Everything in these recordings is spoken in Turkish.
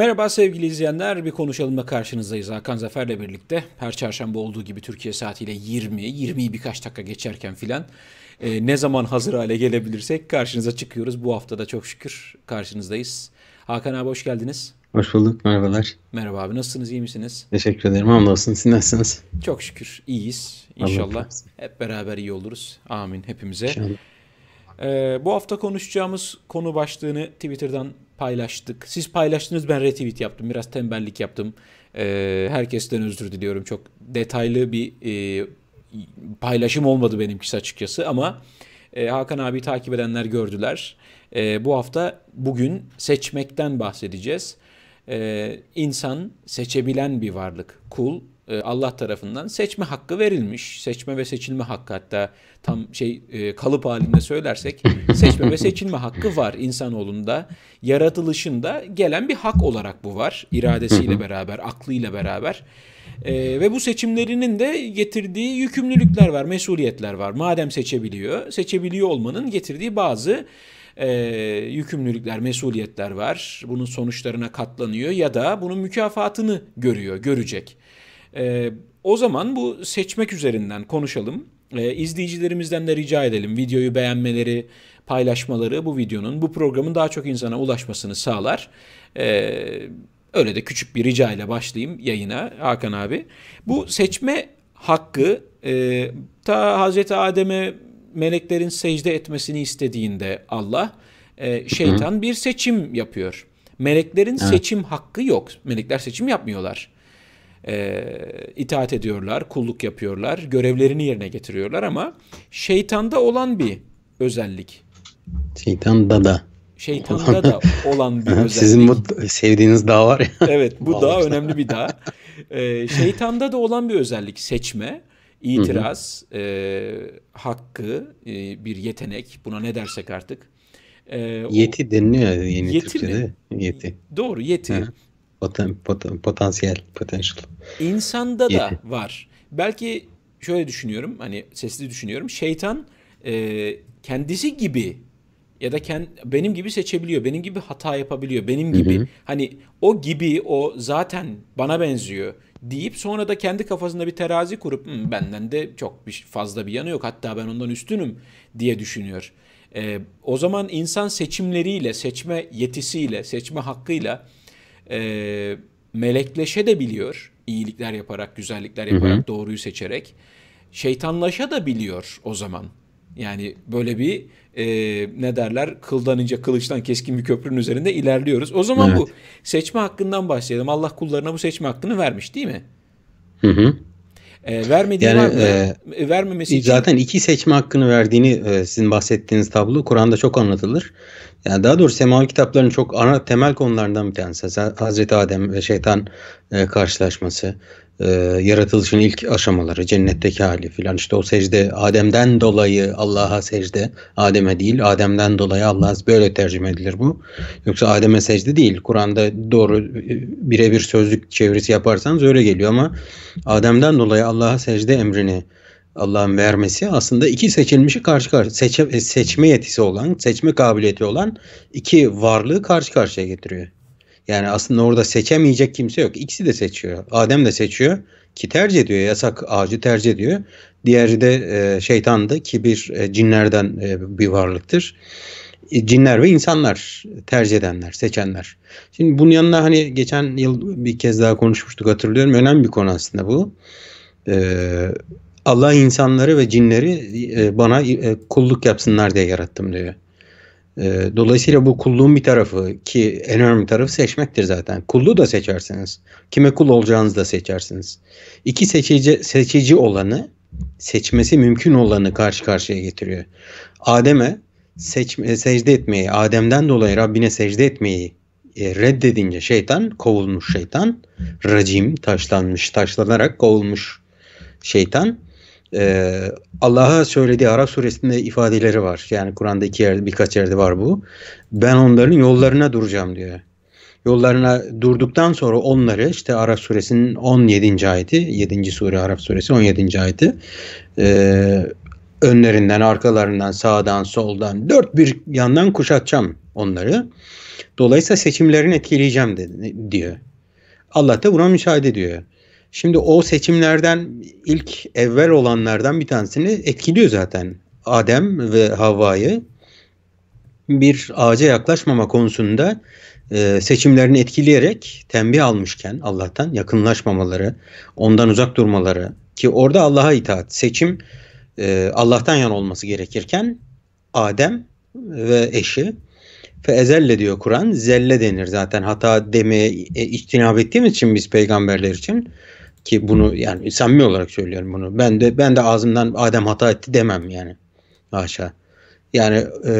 Merhaba sevgili izleyenler, bir konuşalım da karşınızdayız. Hakan Zafer'le birlikte her çarşamba olduğu gibi Türkiye saatiyle 20, 20'yi birkaç dakika geçerken filan e, ne zaman hazır hale gelebilirsek karşınıza çıkıyoruz. Bu hafta da çok şükür karşınızdayız. Hakan abi hoş geldiniz. Hoş bulduk, merhabalar. Merhaba abi, nasılsınız, İyi misiniz? Teşekkür ederim, hamdolsun. Siz nasılsınız? Çok şükür, iyiyiz İnşallah Hep beraber iyi oluruz. Amin hepimize. İnşallah. Ee, bu hafta konuşacağımız konu başlığını Twitter'dan paylaştık. Siz paylaştınız ben retweet yaptım. Biraz tembellik yaptım. Ee, herkesten özür diliyorum. Çok detaylı bir e, paylaşım olmadı benimkisi açıkçası ama e, Hakan abi takip edenler gördüler. E, bu hafta bugün seçmekten bahsedeceğiz. E, insan seçebilen bir varlık. Kul e, Allah tarafından seçme hakkı verilmiş. Seçme ve seçilme hakkı hatta tam şey e, kalıp halinde söylersek seçme ve seçilme hakkı var insanoğlunda. Yaratılışında gelen bir hak olarak bu var. İradesiyle beraber, aklıyla beraber. E, ve bu seçimlerinin de getirdiği yükümlülükler var, mesuliyetler var. Madem seçebiliyor, seçebiliyor olmanın getirdiği bazı e, yükümlülükler, mesuliyetler var. Bunun sonuçlarına katlanıyor ya da bunun mükafatını görüyor, görecek. E, o zaman bu seçmek üzerinden konuşalım. E, izleyicilerimizden de rica edelim videoyu beğenmeleri, paylaşmaları bu videonun, bu programın daha çok insana ulaşmasını sağlar. E, öyle de küçük bir rica ile başlayayım yayına Hakan abi. Bu seçme hakkı e, ta Hazreti Adem'e meleklerin secde etmesini istediğinde Allah e, şeytan bir seçim yapıyor. Meleklerin evet. seçim hakkı yok. Melekler seçim yapmıyorlar e, itaat ediyorlar, kulluk yapıyorlar, görevlerini yerine getiriyorlar ama şeytanda olan bir özellik. Şeytanda da. Şeytanda da olan bir özellik. Sizin bu sevdiğiniz dağ var ya. Evet bu Vallahi dağ önemli bir dağ. Ee, şeytanda da olan bir özellik seçme, itiraz, hı hı. e, hakkı, e, bir yetenek buna ne dersek artık. E, yeti deniliyor yeni yeti Türkçe'de. Mi? Yeti. Doğru yeti. Hı poten, poten, potansiyel, potential. İnsanda da var. Belki şöyle düşünüyorum, hani sesli düşünüyorum. Şeytan e, kendisi gibi ya da kend, benim gibi seçebiliyor, benim gibi hata yapabiliyor, benim gibi. Hı hı. Hani o gibi, o zaten bana benziyor deyip sonra da kendi kafasında bir terazi kurup hmm, benden de çok bir, fazla bir yanı yok hatta ben ondan üstünüm diye düşünüyor. ee, o zaman insan seçimleriyle, seçme yetisiyle, seçme hakkıyla e, melekleşe de biliyor. iyilikler yaparak, güzellikler yaparak, hı hı. doğruyu seçerek. Şeytanlaşa da biliyor o zaman. Yani böyle bir e, ne derler kıldan ince kılıçtan keskin bir köprünün üzerinde ilerliyoruz. O zaman evet. bu seçme hakkından bahsedelim. Allah kullarına bu seçme hakkını vermiş değil mi? Hı hı. E, vermediği yani, var mı? E, e, Vermemesi için. Zaten iki seçme hakkını verdiğini e, sizin bahsettiğiniz tablo Kur'an'da çok anlatılır. Yani daha doğrusu semavi kitapların çok ana temel konularından bir tanesi. Hazreti Adem ve şeytan e, karşılaşması, e, yaratılışın ilk aşamaları, cennetteki hali filan işte o secde Adem'den dolayı Allah'a secde, Adem'e değil Adem'den dolayı Allah'a böyle tercüme edilir bu. Yoksa Adem'e secde değil. Kur'an'da doğru e, birebir sözlük çevirisi yaparsanız öyle geliyor ama Adem'den dolayı Allah'a secde emrini Allah'ın vermesi aslında iki seçilmişi karşı karşıya seçe, e, seçme yetisi olan, seçme kabiliyeti olan iki varlığı karşı karşıya getiriyor. Yani aslında orada seçemeyecek kimse yok. İkisi de seçiyor. Adem de seçiyor ki tercih ediyor. Yasak ağacı tercih ediyor. Diğeri de e, şeytandı ki bir e, cinlerden e, bir varlıktır. E, cinler ve insanlar tercih edenler, seçenler. Şimdi bunun yanında hani geçen yıl bir kez daha konuşmuştuk hatırlıyorum. Önemli bir konu aslında bu. E, Allah insanları ve cinleri e, bana e, kulluk yapsınlar diye yarattım diyor. Ee, dolayısıyla bu kulluğun bir tarafı ki en önemli tarafı seçmektir zaten. Kulluğu da seçersiniz. Kime kul olacağınızı da seçersiniz. İki seçici, seçici olanı seçmesi mümkün olanı karşı karşıya getiriyor. Adem'e seçme, secde etmeyi, Adem'den dolayı Rabbine secde etmeyi e, reddedince şeytan kovulmuş şeytan. Racim taşlanmış, taşlanarak kovulmuş şeytan e, Allah'a söylediği Arap suresinde ifadeleri var. Yani Kur'an'da iki yerde birkaç yerde var bu. Ben onların yollarına duracağım diyor. Yollarına durduktan sonra onları işte Arap suresinin 17. ayeti 7. sure Arap suresi 17. ayeti e, önlerinden arkalarından sağdan soldan dört bir yandan kuşatacağım onları. Dolayısıyla seçimlerini etkileyeceğim dedi, diyor. Allah da buna müsaade ediyor. Şimdi o seçimlerden ilk evvel olanlardan bir tanesini etkiliyor zaten. Adem ve Havva'yı bir ağaca yaklaşmama konusunda e, seçimlerini etkileyerek tembih almışken Allah'tan yakınlaşmamaları, ondan uzak durmaları ki orada Allah'a itaat. Seçim e, Allah'tan yan olması gerekirken Adem ve eşi fe ezelle diyor Kur'an. Zelle denir zaten hata demeye e, içtinab ettiğimiz için biz peygamberler için ki bunu yani samimi olarak söylüyorum bunu. Ben de ben de ağzımdan Adem hata etti demem yani. Haşa. Yani e,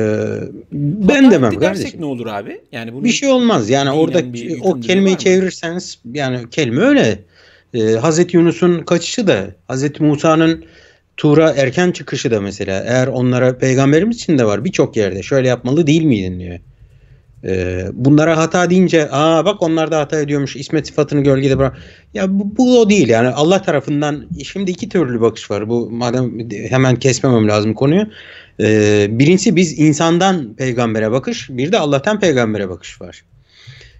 ben hata demem kardeşim. ne olur abi? Yani bunun bir şey olmaz. Yani orada o kelimeyi çevirirseniz yani kelime öyle. E, Hazreti Yunus'un kaçışı da Hazreti Musa'nın Tura erken çıkışı da mesela eğer onlara peygamberimiz için de var birçok yerde şöyle yapmalı değil miydin diyor. E, bunlara hata deyince aa bak onlar da hata ediyormuş İsmet sıfatını gölgede bırak. Ya bu, bu o değil yani Allah tarafından şimdi iki türlü bakış var. Bu madem hemen kesmemem lazım konuyu. E, birincisi biz insandan peygambere bakış bir de Allah'tan peygambere bakış var.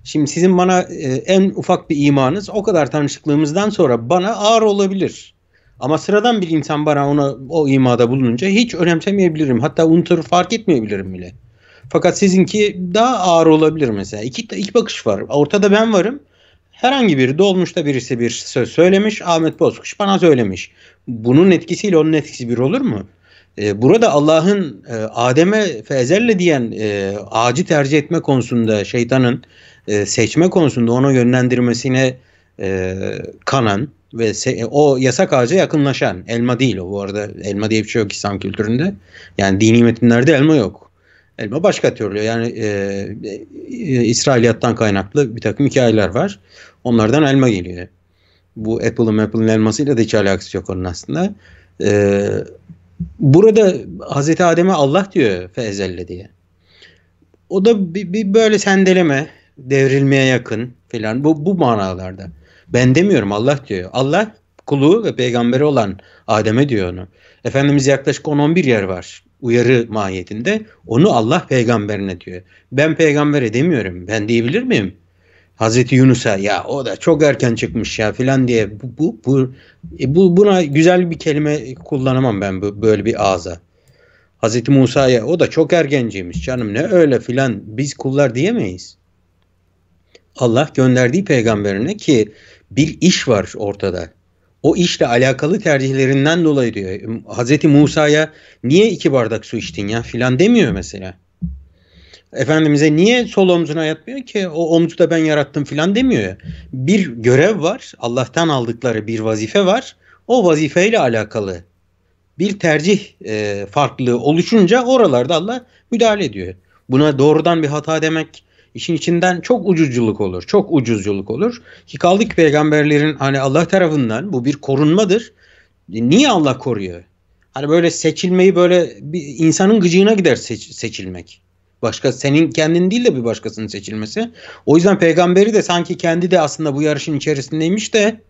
Şimdi sizin bana e, en ufak bir imanınız, o kadar tanışıklığımızdan sonra bana ağır olabilir. Ama sıradan bir insan bana ona o imada bulununca hiç önemsemeyebilirim. Hatta unutur fark etmeyebilirim bile. Fakat sizinki daha ağır olabilir mesela. İki, iki bakış var. Ortada ben varım. Herhangi biri dolmuşta birisi bir söz söylemiş. Ahmet Bozkuş bana söylemiş. Bunun etkisiyle onun etkisi bir olur mu? E, burada Allah'ın e, Adem'e fezerle diyen e, ağacı tercih etme konusunda şeytanın e, seçme konusunda onu yönlendirmesine kanan ve o yasak ağaca yakınlaşan elma değil o bu arada elma diye bir şey yok İslam kültüründe. Yani dini metinlerde elma yok elma başka türlü. Yani e, e, e, İsrailiyattan kaynaklı bir takım hikayeler var. Onlardan elma geliyor. Bu Apple'ın Apple'ın elmasıyla da hiç alakası yok onun aslında. E, burada Hazreti Adem'e Allah diyor fezelle diye. O da bir, bir böyle sendeleme, devrilmeye yakın filan bu, bu manalarda. Ben demiyorum Allah diyor. Allah kulu ve peygamberi olan Adem'e diyor onu. Efendimiz yaklaşık 10-11 yer var uyarı mahiyetinde onu Allah peygamberine diyor. Ben peygambere demiyorum. Ben diyebilir miyim? Hazreti Yunus'a ya o da çok erken çıkmış ya filan diye bu bu bu, e, bu buna güzel bir kelime kullanamam ben bu, böyle bir ağza. Hazreti Musa'ya o da çok ergenciymiş canım ne öyle filan biz kullar diyemeyiz. Allah gönderdiği peygamberine ki bir iş var ortada o işle alakalı tercihlerinden dolayı diyor. Hazreti Musa'ya niye iki bardak su içtin ya filan demiyor mesela. Efendimiz'e niye sol omzuna yatmıyor ki o omzu da ben yarattım filan demiyor. Bir görev var Allah'tan aldıkları bir vazife var o vazifeyle alakalı bir tercih e, farklılığı oluşunca oralarda Allah müdahale ediyor. Buna doğrudan bir hata demek İşin içinden çok ucuzculuk olur. Çok ucuzculuk olur. Ki kaldı ki peygamberlerin hani Allah tarafından bu bir korunmadır. E, niye Allah koruyor? Hani böyle seçilmeyi böyle bir insanın gıcığına gider seç, seçilmek. Başka senin kendin değil de bir başkasının seçilmesi. O yüzden peygamberi de sanki kendi de aslında bu yarışın içerisindeymiş de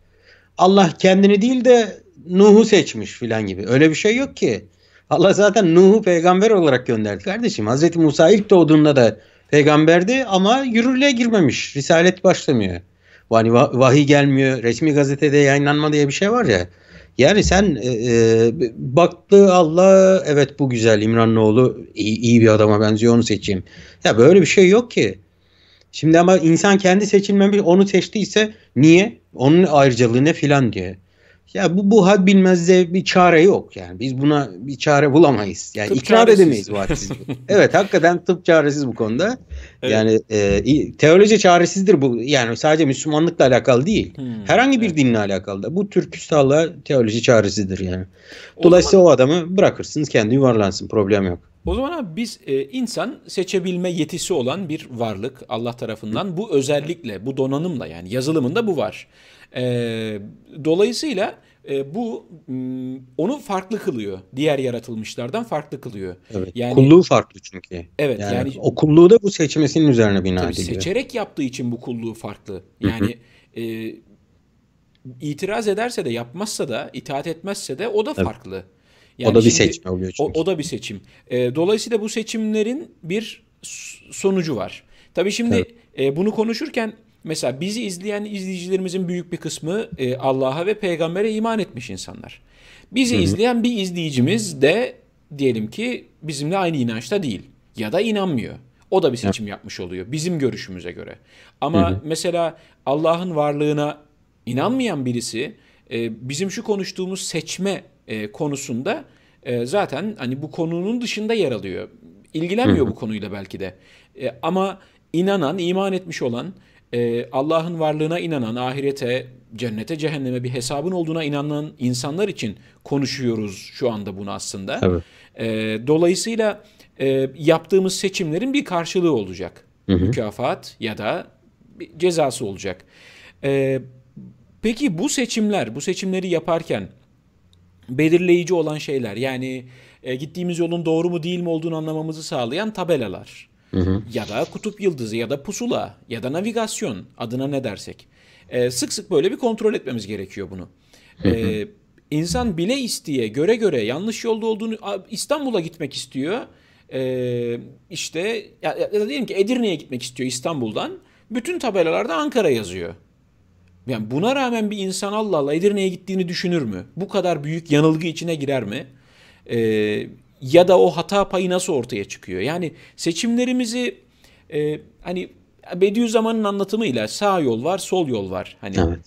Allah kendini değil de Nuh'u seçmiş filan gibi. Öyle bir şey yok ki. Allah zaten Nuh'u peygamber olarak gönderdi kardeşim. Hazreti Musa ilk doğduğunda da Peygamberdi ama yürürlüğe girmemiş. Risalet başlamıyor. Hani vahiy gelmiyor, resmi gazetede yayınlanma diye bir şey var ya. Yani sen e, e baktı Allah evet bu güzel İmranoğlu iyi, iyi bir adama benziyor onu seçeyim. Ya böyle bir şey yok ki. Şimdi ama insan kendi seçilmemiş onu seçtiyse niye? Onun ayrıcalığı ne filan diye. Ya bu bu had bilmezde bir çare yok. Yani biz buna bir çare bulamayız. Yani tıp ikrar edemeyiz bu hadsizliği. evet hakikaten tıp çaresiz bu konuda. Evet. Yani e, teoloji çaresizdir bu. Yani sadece Müslümanlıkla alakalı değil. Hmm, Herhangi bir evet. dinle alakalı da. Bu Türk küstahlığa teoloji çaresizdir yani. Dolayısıyla o, zaman, o adamı bırakırsınız kendi yuvarlansın. Problem yok. O zaman abi biz e, insan seçebilme yetisi olan bir varlık Allah tarafından. Hı. Bu özellikle, bu donanımla yani yazılımında bu var. E, dolayısıyla e, bu mm, onu farklı kılıyor. Diğer yaratılmışlardan farklı kılıyor. Evet. Yani, kulluğu farklı çünkü. Evet. Yani, yani o kulluğu da bu seçmesinin üzerine bina ediliyor. Seçerek yaptığı için bu kulluğu farklı. Yani e, itiraz ederse de yapmazsa da itaat etmezse de o da tabii. farklı. Yani o da bir şimdi, seçim oluyor çünkü. O, o da bir seçim. E, dolayısıyla bu seçimlerin bir sonucu var. Tabii şimdi evet. e, bunu konuşurken Mesela bizi izleyen izleyicilerimizin büyük bir kısmı e, Allah'a ve peygambere iman etmiş insanlar. Bizi Hı-hı. izleyen bir izleyicimiz de diyelim ki bizimle aynı inançta değil ya da inanmıyor. O da bir seçim yapmış oluyor bizim görüşümüze göre. Ama Hı-hı. mesela Allah'ın varlığına inanmayan birisi e, bizim şu konuştuğumuz seçme e, konusunda e, zaten hani bu konunun dışında yer alıyor. İlgilenmiyor Hı-hı. bu konuyla belki de. E, ama inanan, iman etmiş olan e, Allah'ın varlığına inanan, ahirete, cennete, cehenneme bir hesabın olduğuna inanan insanlar için konuşuyoruz şu anda bunu aslında. Evet. E, dolayısıyla e, yaptığımız seçimlerin bir karşılığı olacak. Hı hı. Mükafat ya da cezası olacak. E, peki bu seçimler, bu seçimleri yaparken belirleyici olan şeyler yani e, gittiğimiz yolun doğru mu değil mi olduğunu anlamamızı sağlayan tabelalar Hı hı. Ya da kutup yıldızı ya da pusula ya da navigasyon adına ne dersek. Ee, sık sık böyle bir kontrol etmemiz gerekiyor bunu. Ee, insan bile isteye göre göre yanlış yolda olduğunu İstanbul'a gitmek istiyor. Ee, işte ya, ya da diyelim ki Edirne'ye gitmek istiyor İstanbul'dan. Bütün tabelalarda Ankara yazıyor. Yani buna rağmen bir insan Allah Allah Edirne'ye gittiğini düşünür mü? Bu kadar büyük yanılgı içine girer mi? Ee, ya da o hata payı nasıl ortaya çıkıyor? Yani seçimlerimizi e, hani Bediüzzaman'ın anlatımıyla sağ yol var, sol yol var. Hani evet.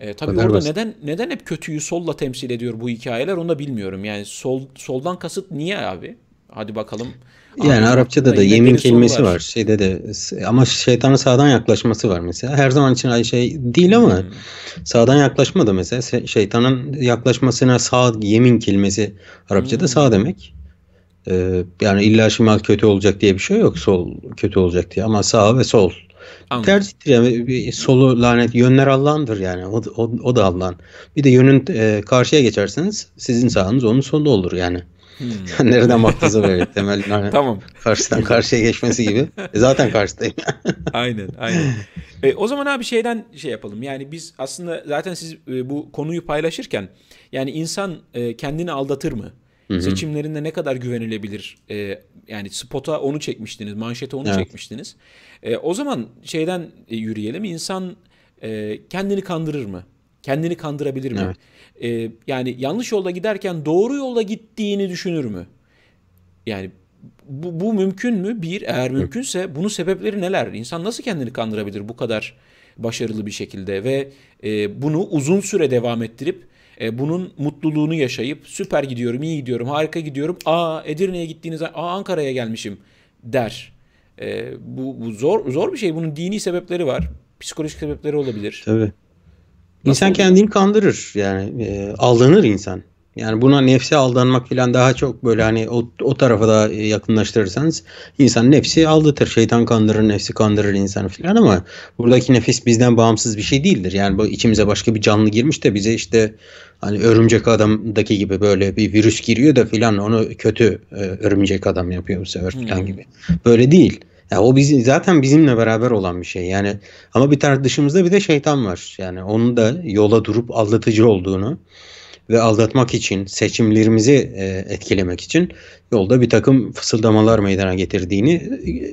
E, tabii Kadar orada basit. neden neden hep kötüyü solla temsil ediyor bu hikayeler onu da bilmiyorum. Yani sol soldan kasıt niye abi? Hadi bakalım. Yani Arapçada da yemin kelimesi var. var. Şeyde de ama şeytanın sağdan yaklaşması var mesela. Her zaman için aynı şey değil ama hmm. sağdan yaklaşma da mesela şeytanın yaklaşmasına sağ yemin kelimesi Arapçada hmm. sağ demek. Ee, yani illa şimal kötü olacak diye bir şey yok. Sol kötü olacak diye ama sağ ve sol. Anladım. Tercihtir yani solu lanet yönler Allah'ındır yani o, o, o da Allah'ın. Bir de yönün e, karşıya geçerseniz sizin sağınız onun solu olur yani. Hmm. Nereden baktığınıza böyle temel tamam. karşıdan karşıya geçmesi gibi. E zaten karşıdayım. aynen aynen. E, o zaman abi şeyden şey yapalım. Yani biz aslında zaten siz e, bu konuyu paylaşırken yani insan e, kendini aldatır mı? Hı-hı. Seçimlerinde ne kadar güvenilebilir? E, yani spota onu çekmiştiniz, manşete onu evet. çekmiştiniz. E, o zaman şeyden e, yürüyelim. İnsan e, kendini kandırır mı? Kendini kandırabilir mi? Evet e, yani yanlış yolda giderken doğru yolda gittiğini düşünür mü? Yani bu, bu mümkün mü? Bir, eğer mümkünse bunun sebepleri neler? İnsan nasıl kendini kandırabilir bu kadar başarılı bir şekilde ve e, bunu uzun süre devam ettirip e, bunun mutluluğunu yaşayıp süper gidiyorum, iyi gidiyorum, harika gidiyorum. Aa Edirne'ye gittiğinizde aa Ankara'ya gelmişim der. E, bu, bu zor zor bir şey. Bunun dini sebepleri var, psikolojik sebepleri olabilir. Tabii. İnsan kendini kandırır yani e, aldanır insan. Yani buna nefsi aldanmak falan daha çok böyle hani o, o tarafa da yakınlaştırırsanız insan nefsi aldatır. Şeytan kandırır, nefsi kandırır insanı falan ama buradaki nefis bizden bağımsız bir şey değildir. Yani bu içimize başka bir canlı girmiş de bize işte hani örümcek adamdaki gibi böyle bir virüs giriyor da filan onu kötü e, örümcek adam yapıyor bu sefer falan hmm. gibi. Böyle değil. Ya o bizim zaten bizimle beraber olan bir şey. Yani ama bir taraf dışımızda bir de şeytan var. Yani onun da yola durup aldatıcı olduğunu ve aldatmak için seçimlerimizi e, etkilemek için yolda bir takım fısıldamalar meydana getirdiğini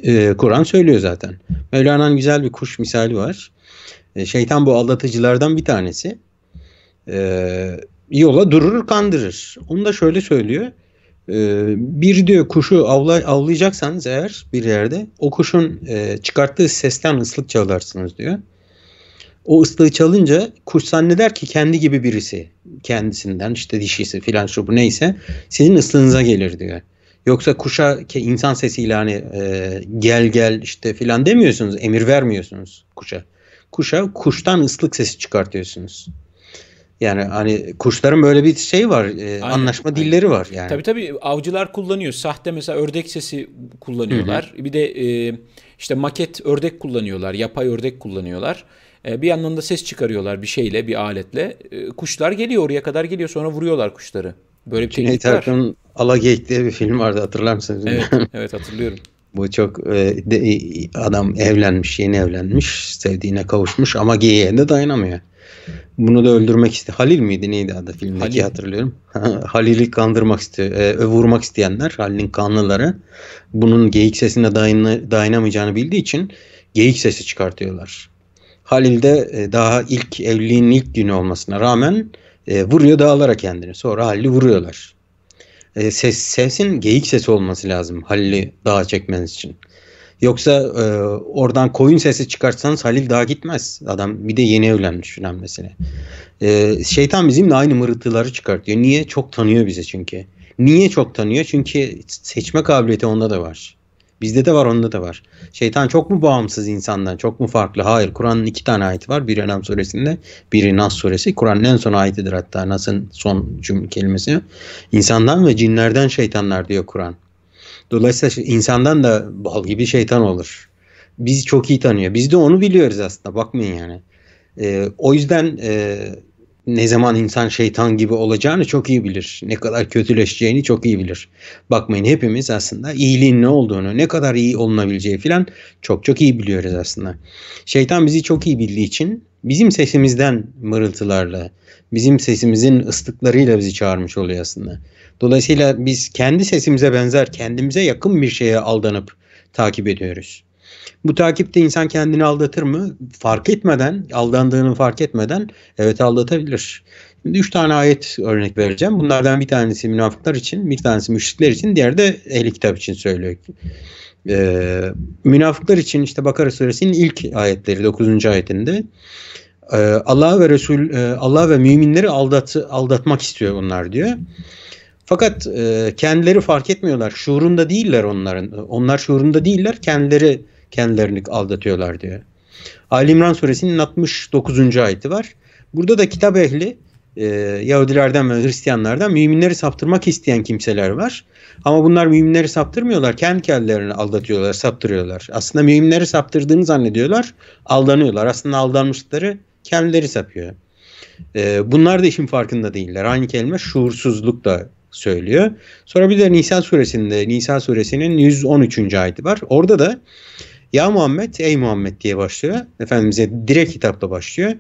e, Kur'an söylüyor zaten. Mevlana'nın güzel bir kuş misali var. E, şeytan bu aldatıcılardan bir tanesi. E, yola durur kandırır. Onu da şöyle söylüyor. Ee, bir diyor kuşu avla, avlayacaksanız eğer bir yerde o kuşun e, çıkarttığı sesten ıslık çalarsınız diyor. O ıslığı çalınca kuş zanneder ki kendi gibi birisi kendisinden işte dişisi filan şu bu neyse sizin ıslığınıza gelir diyor. Yoksa kuşa ki insan sesiyle hani e, gel gel işte filan demiyorsunuz emir vermiyorsunuz kuşa. Kuşa kuştan ıslık sesi çıkartıyorsunuz. Yani hani kuşların böyle bir şey var, e, aynen, anlaşma aynen. dilleri var yani. Tabii tabii avcılar kullanıyor. Sahte mesela ördek sesi kullanıyorlar. Hı-hı. Bir de e, işte maket ördek kullanıyorlar, yapay ördek kullanıyorlar. E, bir yandan da ses çıkarıyorlar bir şeyle, bir aletle. E, kuşlar geliyor oraya kadar geliyor sonra vuruyorlar kuşları. Böyle bir Cüneyt Arkın'ın Ala Geyik diye bir film vardı hatırlar mısınız? Evet, evet hatırlıyorum. Bu çok e, de, e, adam evlenmiş, yeni evlenmiş, sevdiğine kavuşmuş ama geyiğe de dayanamıyor. Bunu da öldürmek istedi Halil miydi neydi adı filmdeki Halil. hatırlıyorum. Halil'i kandırmak istiyor. E, e, vurmak isteyenler Halil'in kanlıları bunun geyik sesine dayana, dayanamayacağını bildiği için geyik sesi çıkartıyorlar. Halil de e, daha ilk evliliğin ilk günü olmasına rağmen e, vuruyor dağlara kendini. Sonra Halil'i vuruyorlar. E, ses, sesin geyik sesi olması lazım Halil'i dağa çekmeniz için. Yoksa e, oradan koyun sesi çıkarsanız Halil daha gitmez. Adam bir de yeni evlenmiş falan mesela. E, şeytan bizimle aynı mırıltıları çıkartıyor. Niye? Çok tanıyor bizi çünkü. Niye çok tanıyor? Çünkü seçme kabiliyeti onda da var. Bizde de var onda da var. Şeytan çok mu bağımsız insandan? Çok mu farklı? Hayır. Kur'an'ın iki tane ayeti var. Biri Enam suresinde, biri Nas suresi. Kur'an'ın en son ayetidir hatta Nas'ın son cümle kelimesi. İnsandan ve cinlerden şeytanlar diyor Kur'an. Dolayısıyla insandan da bal gibi şeytan olur. Bizi çok iyi tanıyor. Biz de onu biliyoruz aslında bakmayın yani. E, o yüzden e, ne zaman insan şeytan gibi olacağını çok iyi bilir. Ne kadar kötüleşeceğini çok iyi bilir. Bakmayın hepimiz aslında iyiliğin ne olduğunu, ne kadar iyi olunabileceği filan çok çok iyi biliyoruz aslında. Şeytan bizi çok iyi bildiği için bizim sesimizden mırıltılarla, bizim sesimizin ıslıklarıyla bizi çağırmış oluyor aslında. Dolayısıyla biz kendi sesimize benzer, kendimize yakın bir şeye aldanıp takip ediyoruz. Bu takipte insan kendini aldatır mı? Fark etmeden, aldandığını fark etmeden evet aldatabilir. Şimdi üç tane ayet örnek vereceğim. Bunlardan bir tanesi münafıklar için, bir tanesi müşrikler için, diğer de ehli kitap için söylüyor. Ee, münafıklar için işte Bakara suresinin ilk ayetleri 9. ayetinde e, Allah ve Resul e, Allah ve müminleri aldat, aldatmak istiyor onlar diyor. Fakat e, kendileri fark etmiyorlar. Şuurunda değiller onların. Onlar şuurunda değiller. Kendileri kendilerini aldatıyorlar diyor. Ali İmran suresinin 69. ayeti var. Burada da kitap ehli e, Yahudilerden ve Hristiyanlardan müminleri saptırmak isteyen kimseler var. Ama bunlar müminleri saptırmıyorlar. Kendi kendilerini aldatıyorlar, saptırıyorlar. Aslında müminleri saptırdığını zannediyorlar. Aldanıyorlar. Aslında aldanmışları kendileri sapıyor. E, bunlar da işin farkında değiller. Aynı kelime şuursuzluk da söylüyor. Sonra bir de Nisan suresinde Nisan suresinin 113. ayeti var. Orada da ya Muhammed ey Muhammed diye başlıyor. Efendimiz'e direkt hitapla başlıyor.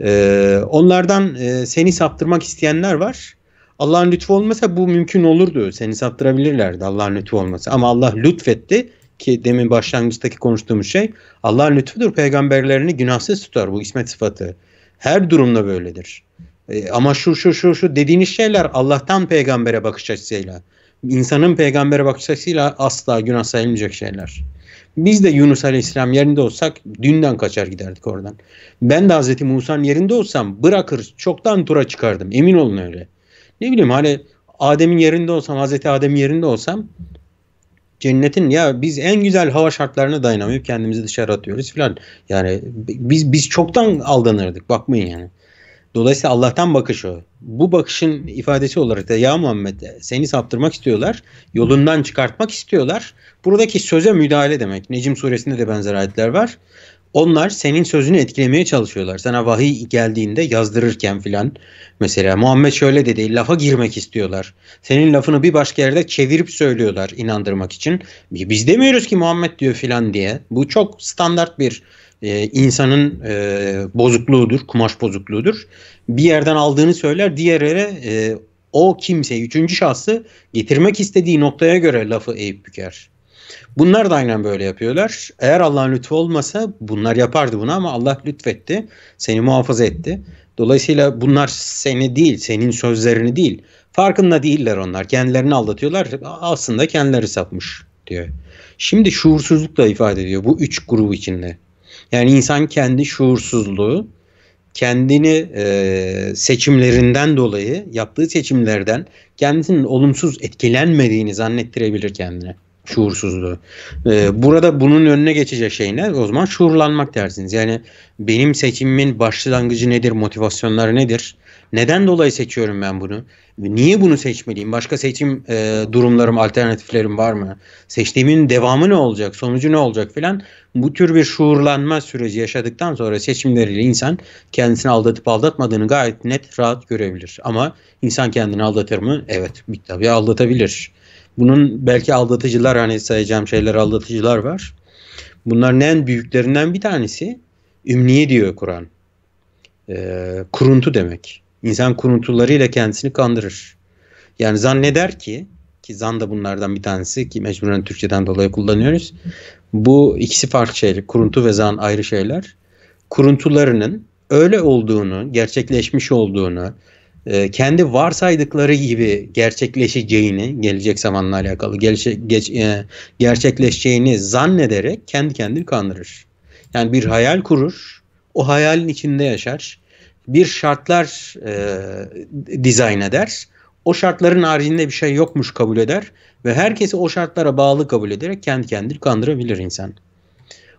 Ee, onlardan e, seni saptırmak isteyenler var. Allah'ın lütfu olmasa bu mümkün olurdu. Seni saptırabilirlerdi Allah'ın lütfu olmasa. Ama Allah lütfetti ki demin başlangıçtaki konuştuğumuz şey Allah'ın lütfudur peygamberlerini günahsız tutar bu ismet sıfatı. Her durumda böyledir. E, ama şu şu şu şu dediğiniz şeyler Allah'tan peygambere bakış açısıyla, insanın peygambere bakış açısıyla asla günah sayılmayacak şeyler. Biz de Yunus Aleyhisselam yerinde olsak dünden kaçar giderdik oradan. Ben de Hazreti Musa'nın yerinde olsam bırakır çoktan tura çıkardım. Emin olun öyle. Ne bileyim hani Adem'in yerinde olsam, Hazreti Adem'in yerinde olsam cennetin ya biz en güzel hava şartlarına dayanamayıp kendimizi dışarı atıyoruz filan. Yani biz biz çoktan aldanırdık bakmayın yani. Dolayısıyla Allah'tan bakış o. Bu bakışın ifadesi olarak da ya Muhammed seni saptırmak istiyorlar, yolundan çıkartmak istiyorlar. Buradaki söze müdahale demek. Necim suresinde de benzer ayetler var. Onlar senin sözünü etkilemeye çalışıyorlar. Sana vahiy geldiğinde yazdırırken filan mesela Muhammed şöyle dedi lafa girmek istiyorlar. Senin lafını bir başka yerde çevirip söylüyorlar inandırmak için. Biz demiyoruz ki Muhammed diyor filan diye. Bu çok standart bir e, insanın e, bozukluğudur, kumaş bozukluğudur. Bir yerden aldığını söyler, diğer yere e, o kimseyi, üçüncü şahsı getirmek istediği noktaya göre lafı eğip büker. Bunlar da aynen böyle yapıyorlar. Eğer Allah'ın lütfu olmasa bunlar yapardı bunu ama Allah lütfetti. Seni muhafaza etti. Dolayısıyla bunlar seni değil, senin sözlerini değil. Farkında değiller onlar. Kendilerini aldatıyorlar. Aslında kendileri sapmış diyor. Şimdi şuursuzlukla ifade ediyor bu üç grubu içinde. Yani insan kendi şuursuzluğu, kendini e, seçimlerinden dolayı, yaptığı seçimlerden kendisinin olumsuz etkilenmediğini zannettirebilir kendine şuursuzluğu. Ee, burada bunun önüne geçecek şey ne? O zaman şuurlanmak dersiniz. Yani benim seçimimin başlangıcı nedir? Motivasyonları nedir? Neden dolayı seçiyorum ben bunu? Niye bunu seçmeliyim? Başka seçim e, durumlarım, alternatiflerim var mı? Seçtiğimin devamı ne olacak? Sonucu ne olacak filan? Bu tür bir şuurlanma süreci yaşadıktan sonra seçimleriyle insan kendisini aldatıp aldatmadığını gayet net, rahat görebilir. Ama insan kendini aldatır mı? Evet, bir tabii aldatabilir. Bunun belki aldatıcılar hani sayacağım şeyler aldatıcılar var. Bunların en büyüklerinden bir tanesi ümniye diyor Kur'an. E, kuruntu demek. İnsan kuruntularıyla kendisini kandırır. Yani zanneder ki ki zan da bunlardan bir tanesi ki mecburen Türkçeden dolayı kullanıyoruz. Bu ikisi farklı şeyler. Kuruntu ve zan ayrı şeyler. Kuruntularının öyle olduğunu, gerçekleşmiş olduğunu, e, kendi varsaydıkları gibi gerçekleşeceğini, gelecek zamanla alakalı gelişe, geç, e, gerçekleşeceğini zannederek kendi kendini kandırır. Yani bir hayal kurur, o hayalin içinde yaşar bir şartlar e, dizayn eder. O şartların haricinde bir şey yokmuş kabul eder ve herkesi o şartlara bağlı kabul ederek kendi kendini kandırabilir insan.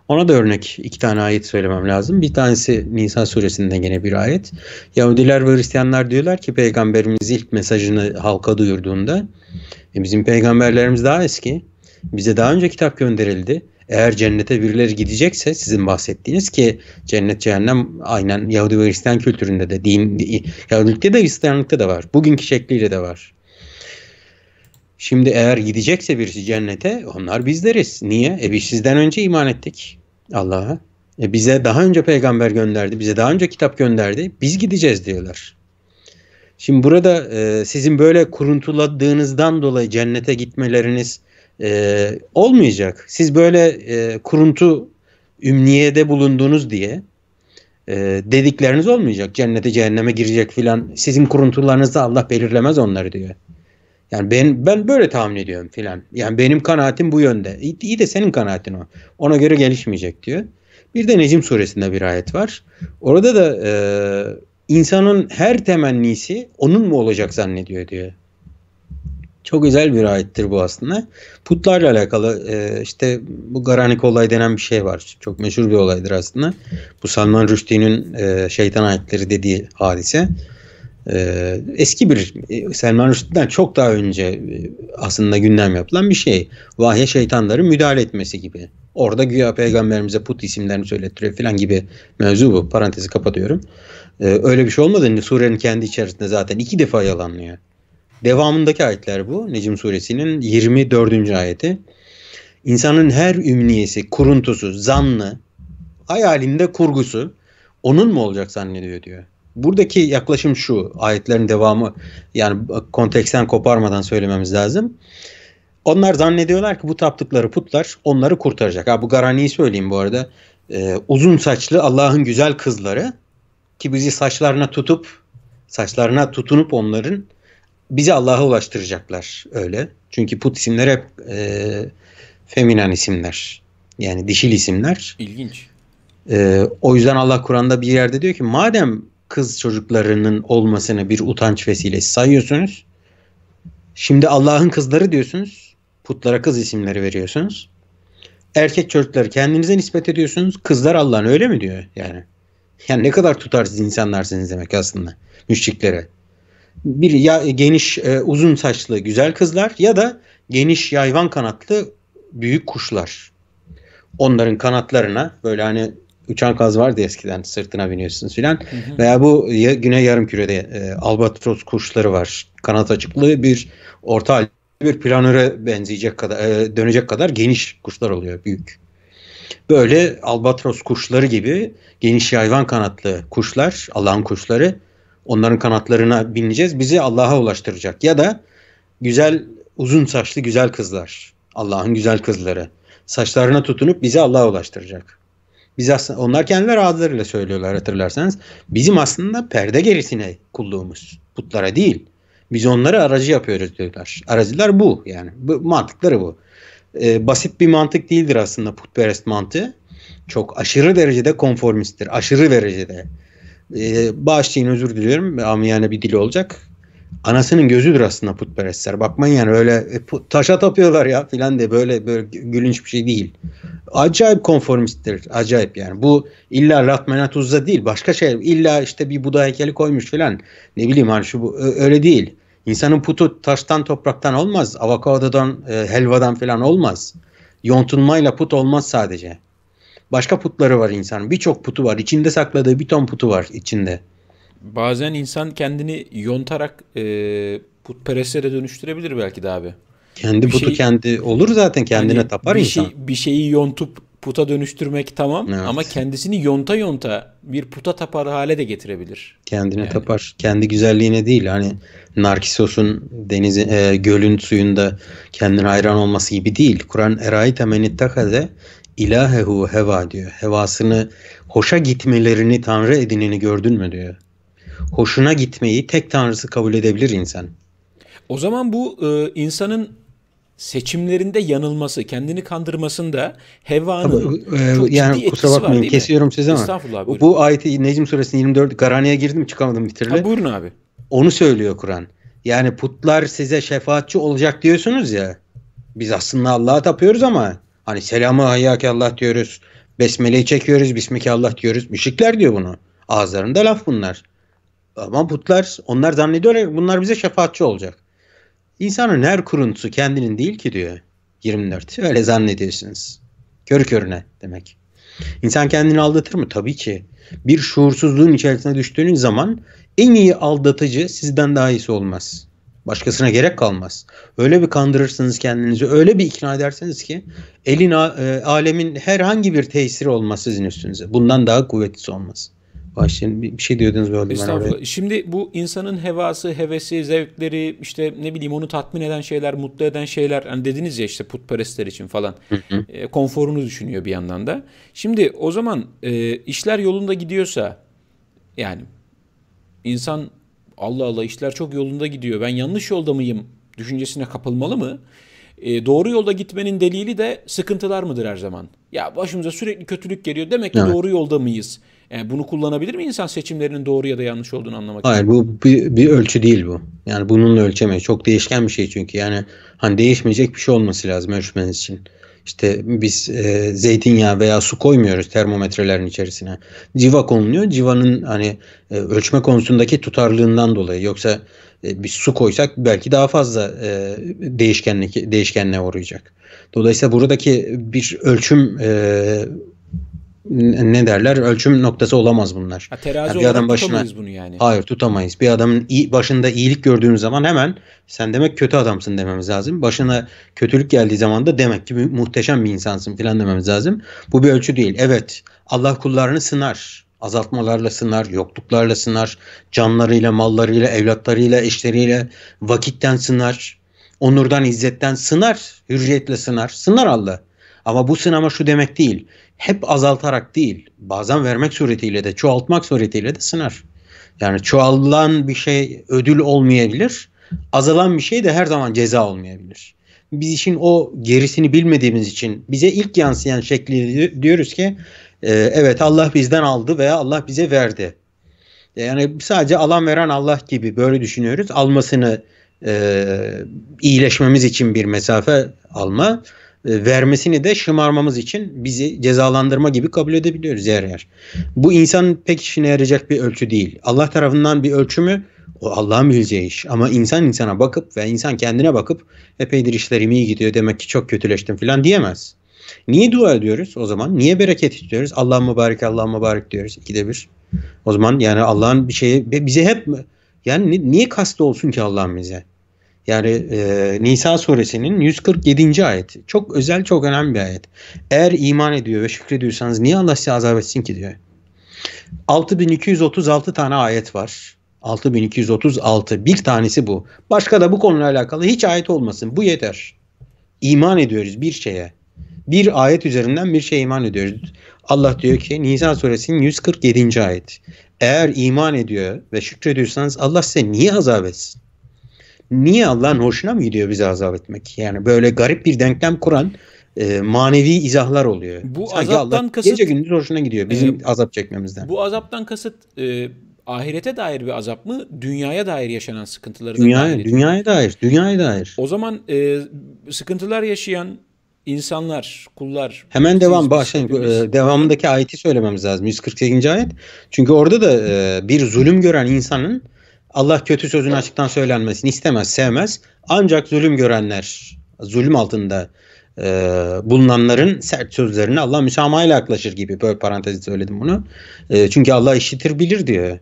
Ona da örnek iki tane ayet söylemem lazım. Bir tanesi Nisa suresinde gene bir ayet. Yahudiler ve Hristiyanlar diyorlar ki peygamberimiz ilk mesajını halka duyurduğunda e bizim peygamberlerimiz daha eski. Bize daha önce kitap gönderildi eğer cennete birileri gidecekse sizin bahsettiğiniz ki cennet cehennem aynen Yahudi ve Hristiyan kültüründe de din, Yahudilikte de Hristiyanlıkta da var. Bugünkü şekliyle de var. Şimdi eğer gidecekse birisi cennete onlar bizleriz. Niye? E biz sizden önce iman ettik Allah'a. E bize daha önce peygamber gönderdi, bize daha önce kitap gönderdi. Biz gideceğiz diyorlar. Şimdi burada e, sizin böyle kuruntuladığınızdan dolayı cennete gitmeleriniz e, olmayacak. Siz böyle e, kuruntu ümniyede bulundunuz diye e, dedikleriniz olmayacak. Cennete cehenneme girecek filan. Sizin kuruntularınızı Allah belirlemez onları diyor. Yani ben ben böyle tahmin ediyorum filan. Yani benim kanaatim bu yönde. İyi, iyi de senin kanaatin o. Ona göre gelişmeyecek diyor. Bir de Necim suresinde bir ayet var. Orada da e, insanın her temennisi onun mu olacak zannediyor diyor. Çok özel bir ayettir bu aslında. Putlarla alakalı e, işte bu Garanik olay denen bir şey var. Çok meşhur bir olaydır aslında. Bu Salman Rushdie'nin e, şeytan ayetleri dediği hadise. E, eski bir e, Salman Rushdie'den çok daha önce e, aslında gündem yapılan bir şey. Vahye şeytanları müdahale etmesi gibi. Orada güya peygamberimize put isimlerini söylettiriyor falan gibi mevzu bu. Parantezi kapatıyorum. E, öyle bir şey olmadı. Hani surenin kendi içerisinde zaten iki defa yalanlıyor. Devamındaki ayetler bu. Necim suresinin 24. ayeti. İnsanın her ümniyesi, kuruntusu, zanlı, hayalinde kurgusu onun mu olacak zannediyor diyor. Buradaki yaklaşım şu. Ayetlerin devamı yani konteksten koparmadan söylememiz lazım. Onlar zannediyorlar ki bu taptıkları putlar onları kurtaracak. Ha bu Garani'yi söyleyeyim bu arada. Ee, uzun saçlı Allah'ın güzel kızları ki bizi saçlarına tutup saçlarına tutunup onların bizi Allah'a ulaştıracaklar öyle. Çünkü put isimler hep e, feminen isimler. Yani dişil isimler. İlginç. E, o yüzden Allah Kur'an'da bir yerde diyor ki madem kız çocuklarının olmasını bir utanç vesilesi sayıyorsunuz. Şimdi Allah'ın kızları diyorsunuz. Putlara kız isimleri veriyorsunuz. Erkek çocukları kendinize nispet ediyorsunuz. Kızlar Allah'ın öyle mi diyor yani. Yani ne kadar tutarsız insanlarsınız demek aslında müşriklere bir ya geniş e, uzun saçlı güzel kızlar ya da geniş yayvan kanatlı büyük kuşlar. Onların kanatlarına böyle hani uçan kaz vardı eskiden sırtına biniyorsunuz filan. Veya bu ya, güney yarım kürede e, albatros kuşları var. Kanat açıklığı bir orta bir planöre benzeyecek kadar e, dönecek kadar geniş kuşlar oluyor büyük. Böyle albatros kuşları gibi geniş yayvan kanatlı kuşlar, alan kuşları onların kanatlarına bineceğiz. Bizi Allah'a ulaştıracak. Ya da güzel uzun saçlı güzel kızlar. Allah'ın güzel kızları. Saçlarına tutunup bizi Allah'a ulaştıracak. Biz aslında, onlar kendileri ağızlarıyla söylüyorlar hatırlarsanız. Bizim aslında perde gerisine kulluğumuz. Putlara değil. Biz onları aracı yapıyoruz diyorlar. Aracılar bu yani. Bu, mantıkları bu. Ee, basit bir mantık değildir aslında putperest mantığı. Çok aşırı derecede konformisttir. Aşırı derecede e, bağışlayın özür diliyorum ama yani bir dili olacak. Anasının gözüdür aslında putperestler. Bakmayın yani öyle e, taşa tapıyorlar ya filan de böyle böyle gülünç bir şey değil. Acayip konformisttir. Acayip yani. Bu illa Ratmenatuz'da değil. Başka şey. İlla işte bir Buda heykeli koymuş filan. Ne bileyim hani şu bu, öyle değil. İnsanın putu taştan topraktan olmaz. Avokadodan, e, helvadan filan olmaz. Yontunmayla put olmaz sadece. Başka putları var insan, Birçok putu var. İçinde sakladığı bir ton putu var içinde. Bazen insan kendini yontarak e, putperestlere dönüştürebilir belki de abi. Kendi bir putu şey, kendi olur zaten hani kendine hani tapar bir insan. Şey, bir şeyi yontup puta dönüştürmek tamam evet. ama kendisini yonta yonta bir puta tapar hale de getirebilir. Kendine yani. tapar. Kendi güzelliğine değil hani Narkisos'un denizin e, gölün suyunda kendine hayran olması gibi değil. Kur'an erayi temeni takaze ilahehu heva diyor. Hevasını hoşa gitmelerini tanrı edineni gördün mü diyor. Hoşuna gitmeyi tek tanrısı kabul edebilir insan. O zaman bu e, insanın seçimlerinde yanılması, kendini kandırmasında hevanın Tabii, e, çok yani ciddi kusura bakmayın var, kesiyorum sizi ama. Estağfurullah, buyurun. Bu ayeti Necm suresinin 24 garaneye girdim çıkamadım bitirle. Ha, buyurun abi. Onu söylüyor Kur'an. Yani putlar size şefaatçi olacak diyorsunuz ya. Biz aslında Allah'a tapıyoruz ama Hani selamı hayyake Allah diyoruz. Besmeleyi çekiyoruz. Bismike Allah diyoruz. Müşrikler diyor bunu. Ağızlarında laf bunlar. Ama putlar onlar zannediyorlar bunlar bize şefaatçi olacak. İnsanın her kuruntusu kendinin değil ki diyor. 24. Öyle zannediyorsunuz. Körü körüne demek. İnsan kendini aldatır mı? Tabii ki. Bir şuursuzluğun içerisine düştüğünüz zaman en iyi aldatıcı sizden daha iyisi olmaz. Başkasına gerek kalmaz. Öyle bir kandırırsınız kendinizi, öyle bir ikna edersiniz ki elin e, alemin herhangi bir tesiri olmaz sizin üstünüze. Bundan daha kuvvetlisi olmaz. Başlayın bir şey diyordunuz böyle. Estağfurullah. Oraya. Şimdi bu insanın hevası, hevesi, zevkleri işte ne bileyim onu tatmin eden şeyler, mutlu eden şeyler. Hani dediniz ya işte putperestler için falan. E, konforunu düşünüyor bir yandan da. Şimdi o zaman e, işler yolunda gidiyorsa yani insan Allah Allah işler çok yolunda gidiyor. Ben yanlış yolda mıyım? Düşüncesine kapılmalı mı? E, doğru yolda gitmenin delili de sıkıntılar mıdır her zaman? Ya başımıza sürekli kötülük geliyor. Demek ki evet. doğru yolda mıyız? Yani e, bunu kullanabilir mi insan seçimlerinin doğru ya da yanlış olduğunu anlamak Hayır, için? Hayır bu bir, bir ölçü değil bu. Yani bununla ölçemeyiz. Çok değişken bir şey çünkü. Yani hani değişmeyecek bir şey olması lazım ölçmeniz için. İşte biz e, zeytinyağı veya su koymuyoruz termometrelerin içerisine. Civa konuluyor. Civanın hani e, ölçme konusundaki tutarlılığından dolayı. Yoksa e, bir su koysak belki daha fazla e, değişkenlik değişkenliğe uğrayacak. Dolayısıyla buradaki bir ölçüm e, ne derler ölçüm noktası olamaz bunlar. Ha, terazi yani bir adam başına tutamayız bunu yani. Hayır tutamayız. Bir adamın başında iyilik gördüğümüz zaman hemen sen demek kötü adamsın dememiz lazım. Başına kötülük geldiği zaman da demek ki muhteşem bir insansın filan dememiz lazım. Bu bir ölçü değil. Evet Allah kullarını sınar. Azaltmalarla sınar, yokluklarla sınar, canlarıyla, mallarıyla, evlatlarıyla, eşleriyle, vakitten sınar, onurdan, izzetten sınar, hürriyetle sınar. Sınar Allah. Ama bu sınama şu demek değil. Hep azaltarak değil, bazen vermek suretiyle de, çoğaltmak suretiyle de sınar. Yani çoğalan bir şey ödül olmayabilir, azalan bir şey de her zaman ceza olmayabilir. Biz işin o gerisini bilmediğimiz için bize ilk yansıyan şekli diyoruz ki e, evet Allah bizden aldı veya Allah bize verdi. E, yani sadece alan veren Allah gibi böyle düşünüyoruz. Almasını e, iyileşmemiz için bir mesafe alma. E, vermesini de şımarmamız için bizi cezalandırma gibi kabul edebiliyoruz yer yer. Bu insan pek işine yarayacak bir ölçü değil. Allah tarafından bir ölçü mü? O Allah'ın bileceği iş. Ama insan insana bakıp ve insan kendine bakıp epeydir işlerim iyi gidiyor demek ki çok kötüleştim falan diyemez. Niye dua ediyoruz o zaman? Niye bereket istiyoruz? Allah mübarek, Allah mübarek diyoruz ikide bir. O zaman yani Allah'ın bir şeyi bize hep yani niye kastı olsun ki Allah'ın bize? Yani e, Nisa suresinin 147. ayeti. Çok özel, çok önemli bir ayet. Eğer iman ediyor ve şükrediyorsanız niye Allah size azap etsin ki diyor. 6236 tane ayet var. 6236 bir tanesi bu. Başka da bu konuyla alakalı hiç ayet olmasın. Bu yeter. İman ediyoruz bir şeye. Bir ayet üzerinden bir şeye iman ediyoruz. Allah diyor ki Nisa suresinin 147. ayet. Eğer iman ediyor ve şükrediyorsanız Allah size niye azap etsin? niye Allah'ın hoşuna mı gidiyor bizi azap etmek? Yani böyle garip bir denklem kuran e, manevi izahlar oluyor. Bu Sanki azaptan Allah, kasıt gece gündüz hoşuna gidiyor bizim e, azap çekmemizden. Bu azaptan kasıt e, ahirete dair bir azap mı? Dünyaya dair yaşanan sıkıntıları dünyaya, dair. Dünyaya dair, dünyaya dair. O zaman e, sıkıntılar yaşayan insanlar, kullar. Hemen devam başlayın. E, devamındaki ayeti söylememiz lazım. 148. ayet. Çünkü orada da e, bir zulüm gören insanın Allah kötü sözün açıktan söylenmesini istemez, sevmez. Ancak zulüm görenler, zulüm altında e, bulunanların sert sözlerine Allah müsamahayla yaklaşır gibi. Böyle parantezi söyledim bunu. E, çünkü Allah işitir bilir diyor.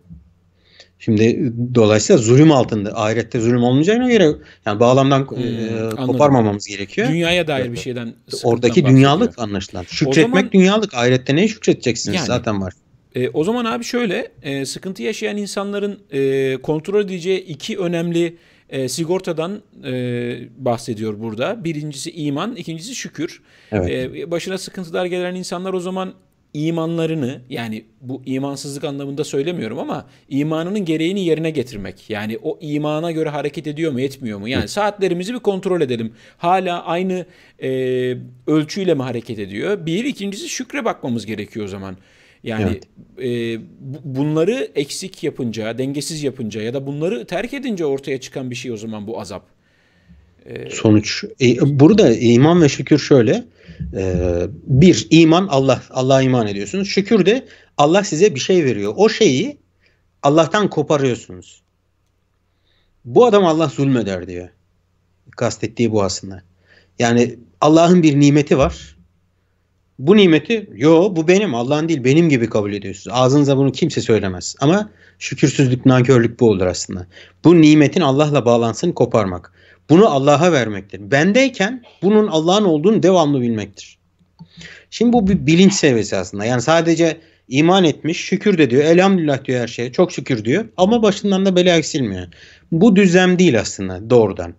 Şimdi dolayısıyla zulüm altında ahirette zulüm olmayacağına göre yani bağlamdan e, hmm, e, koparmamamız gerekiyor. Dünyaya dair bir şeyden oradaki dünyalık anlaşılan. Şükretmek zaman, dünyalık. Ahirette neye şükredeceksiniz yani, zaten var. E, o zaman abi şöyle e, sıkıntı yaşayan insanların e, kontrol edeceği iki önemli e, sigortadan e, bahsediyor burada. Birincisi iman, ikincisi şükür. Evet. E, başına sıkıntılar gelen insanlar o zaman imanlarını yani bu imansızlık anlamında söylemiyorum ama imanının gereğini yerine getirmek. Yani o imana göre hareket ediyor mu etmiyor mu? Yani saatlerimizi bir kontrol edelim. Hala aynı e, ölçüyle mi hareket ediyor? Bir, ikincisi şükre bakmamız gerekiyor o zaman. Yani evet. e, bunları eksik yapınca, dengesiz yapınca ya da bunları terk edince ortaya çıkan bir şey o zaman bu azap. E, Sonuç. E, burada iman ve şükür şöyle. E, bir, iman Allah. Allah'a iman ediyorsunuz. Şükür de Allah size bir şey veriyor. O şeyi Allah'tan koparıyorsunuz. Bu adam Allah zulmeder diyor. Kastettiği bu aslında. Yani Allah'ın bir nimeti var bu nimeti yo bu benim Allah'ın değil benim gibi kabul ediyorsunuz. Ağzınıza bunu kimse söylemez. Ama şükürsüzlük nankörlük bu olur aslında. Bu nimetin Allah'la bağlantısını koparmak. Bunu Allah'a vermektir. Bendeyken bunun Allah'ın olduğunu devamlı bilmektir. Şimdi bu bir bilinç seviyesi aslında. Yani sadece iman etmiş, şükür de diyor, elhamdülillah diyor her şeye, çok şükür diyor. Ama başından da bela eksilmiyor. Bu düzlem değil aslında doğrudan.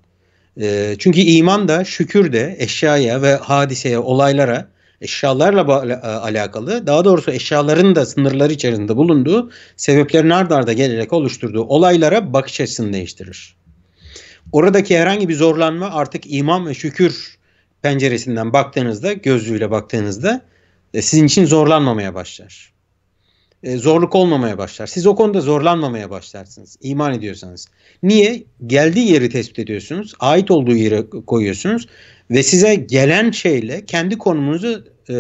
E, çünkü iman da şükür de eşyaya ve hadiseye, olaylara eşyalarla e, alakalı daha doğrusu eşyaların da sınırları içerisinde bulunduğu sebeplerin ard arda gelerek oluşturduğu olaylara bakış açısını değiştirir. Oradaki herhangi bir zorlanma artık iman ve şükür penceresinden baktığınızda, gözlüğüyle baktığınızda e, sizin için zorlanmamaya başlar. E, zorluk olmamaya başlar. Siz o konuda zorlanmamaya başlarsınız. İman ediyorsanız. Niye? Geldiği yeri tespit ediyorsunuz. Ait olduğu yere koyuyorsunuz ve size gelen şeyle kendi konumunuzu e,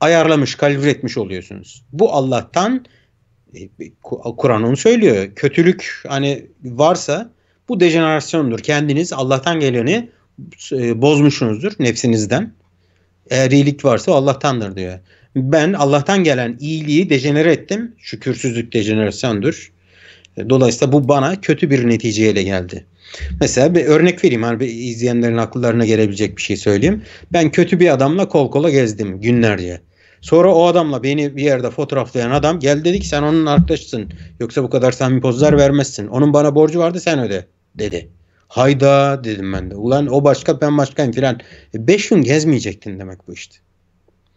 ayarlamış, kalibre etmiş oluyorsunuz. Bu Allah'tan e, Kur'an onu söylüyor. Kötülük hani varsa bu dejenerasyondur. Kendiniz Allah'tan geleni e, bozmuşsunuzdur nefsinizden. Eğer iyilik varsa Allah'tandır diyor. Ben Allah'tan gelen iyiliği dejenere ettim. Şükürsüzlük dejenerasyondur. E, dolayısıyla bu bana kötü bir neticeyle geldi. Mesela bir örnek vereyim abi izleyenlerin akıllarına gelebilecek bir şey söyleyeyim. Ben kötü bir adamla kol kola gezdim günlerce. Sonra o adamla beni bir yerde fotoğraflayan adam gel dedi ki sen onun arkadaşısın. Yoksa bu kadar samimi pozlar vermezsin. Onun bana borcu vardı sen öde dedi. Hayda dedim ben de. Ulan o başka ben başkan filan. E, beş gün gezmeyecektin demek bu işte.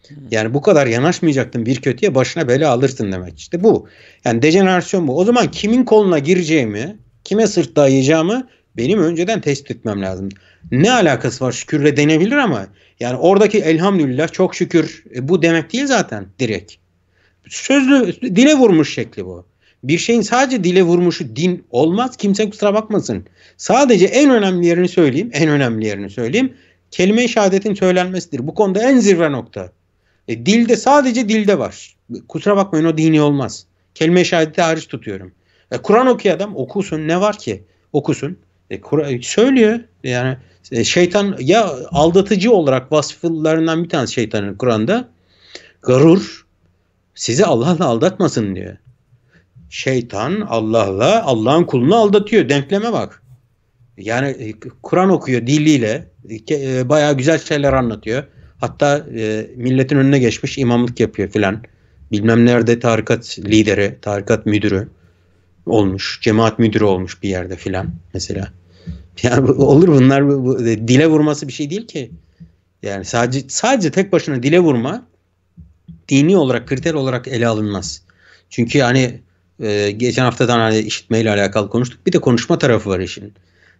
Hmm. Yani bu kadar yanaşmayacaktın bir kötüye başına bela alırsın demek işte bu. Yani dejenerasyon bu. O zaman kimin koluna gireceğimi, kime sırt dayayacağımı benim önceden test etmem lazım. Ne alakası var şükürle denebilir ama yani oradaki elhamdülillah çok şükür e, bu demek değil zaten direkt. Sözlü dile vurmuş şekli bu. Bir şeyin sadece dile vurmuşu din olmaz. Kimse kusura bakmasın. Sadece en önemli yerini söyleyeyim. En önemli yerini söyleyeyim. Kelime-i şehadetin söylenmesidir. Bu konuda en zirve nokta. E, dilde sadece dilde var. Kusura bakmayın o dini olmaz. Kelime-i şehadeti hariç tutuyorum. E, Kur'an okuyor adam okusun ne var ki? Okusun. E, söylüyor. Yani e, şeytan ya aldatıcı olarak vasıflarından bir tanesi şeytanın Kur'an'da garur sizi Allah'la aldatmasın diyor. Şeytan Allah'la Allah'ın kulunu aldatıyor. Denkleme bak. Yani e, Kur'an okuyor diliyle. E, bayağı güzel şeyler anlatıyor. Hatta e, milletin önüne geçmiş imamlık yapıyor filan. Bilmem nerede tarikat lideri, tarikat müdürü olmuş, cemaat müdürü olmuş bir yerde filan mesela. Yani olur bunlar bu, bu, e, dile vurması bir şey değil ki. Yani sadece sadece tek başına dile vurma dini olarak kriter olarak ele alınmaz. Çünkü hani e, geçen haftadan hani işitmeyle alakalı konuştuk. Bir de konuşma tarafı var işin.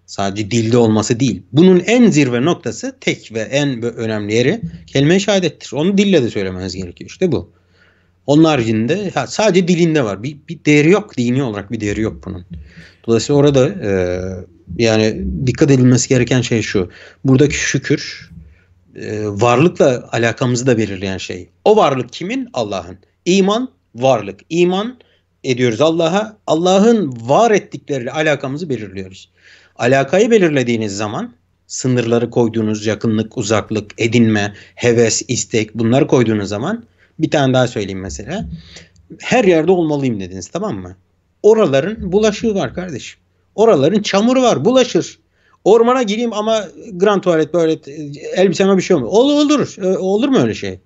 Sadece dilde olması değil. Bunun en zirve noktası tek ve en önemli yeri kelime-i Onu dille de söylemeniz gerekiyor. İşte bu. Onun haricinde ya sadece dilinde var. Bir, bir değeri yok. Dini olarak bir değeri yok bunun. Dolayısıyla orada e, yani dikkat edilmesi gereken şey şu. Buradaki şükür e, varlıkla alakamızı da belirleyen şey. O varlık kimin? Allah'ın. İman varlık. İman ediyoruz Allah'a. Allah'ın var ettikleriyle alakamızı belirliyoruz. Alakayı belirlediğiniz zaman sınırları koyduğunuz yakınlık, uzaklık, edinme, heves, istek bunları koyduğunuz zaman bir tane daha söyleyeyim mesela. Her yerde olmalıyım dediniz tamam mı? Oraların bulaşığı var kardeşim. Oraların çamuru var bulaşır. Ormana gireyim ama grand tuvalet böyle elbiseme bir şey olmuyor. Olur, olur. Ee, olur mu öyle şey?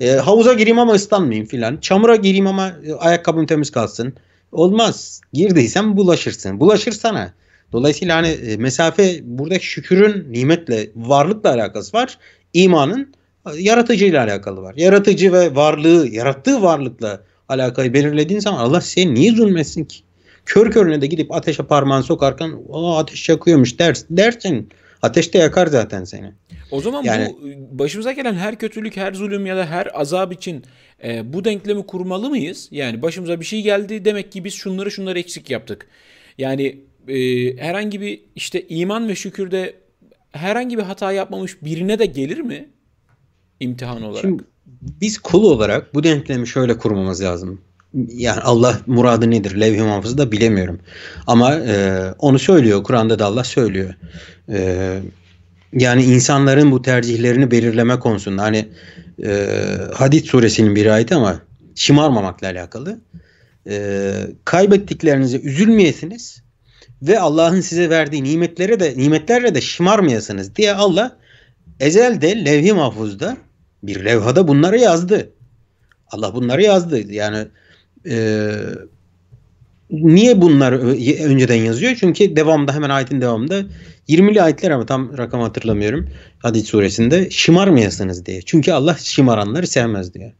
E, havuza gireyim ama ıslanmayayım filan. Çamura gireyim ama e, ayakkabım temiz kalsın. Olmaz. Girdiysen bulaşırsın. Bulaşır sana. Dolayısıyla hani e, mesafe burada şükürün nimetle, varlıkla alakası var. İmanın yaratıcıyla alakalı var. Yaratıcı ve varlığı, yarattığı varlıkla alakayı belirlediğin zaman Allah seni niye zulmetsin ki? Kör körüne de gidip ateşe parmağını sokarken o ateş yakıyormuş ders, dersin. Ateş de yakar zaten seni. O zaman yani, bu başımıza gelen her kötülük, her zulüm ya da her azap için e, bu denklemi kurmalı mıyız? Yani başımıza bir şey geldi demek ki biz şunları şunları eksik yaptık. Yani e, herhangi bir işte iman ve şükürde herhangi bir hata yapmamış birine de gelir mi? imtihan olarak. Şimdi biz kul olarak bu denklemi şöyle kurmamız lazım. Yani Allah muradı nedir? Levh-i Mahfuz'u da bilemiyorum. Ama e, onu söylüyor. Kur'an'da da Allah söylüyor. E, yani insanların bu tercihlerini belirleme konusunda hani e, Hadid suresinin bir ayeti ama şımarmamakla alakalı. E, kaybettiklerinize üzülmeyesiniz ve Allah'ın size verdiği nimetlere de nimetlerle de şımarmayasınız diye Allah ezelde levh-i mahfuzda bir levhada bunları yazdı. Allah bunları yazdı. Yani e, niye bunları önceden yazıyor? Çünkü devamda hemen ayetin devamında 20'li ayetler ama tam rakam hatırlamıyorum. Hadis suresinde şımarmayasınız diye. Çünkü Allah şımaranları sevmez diyor.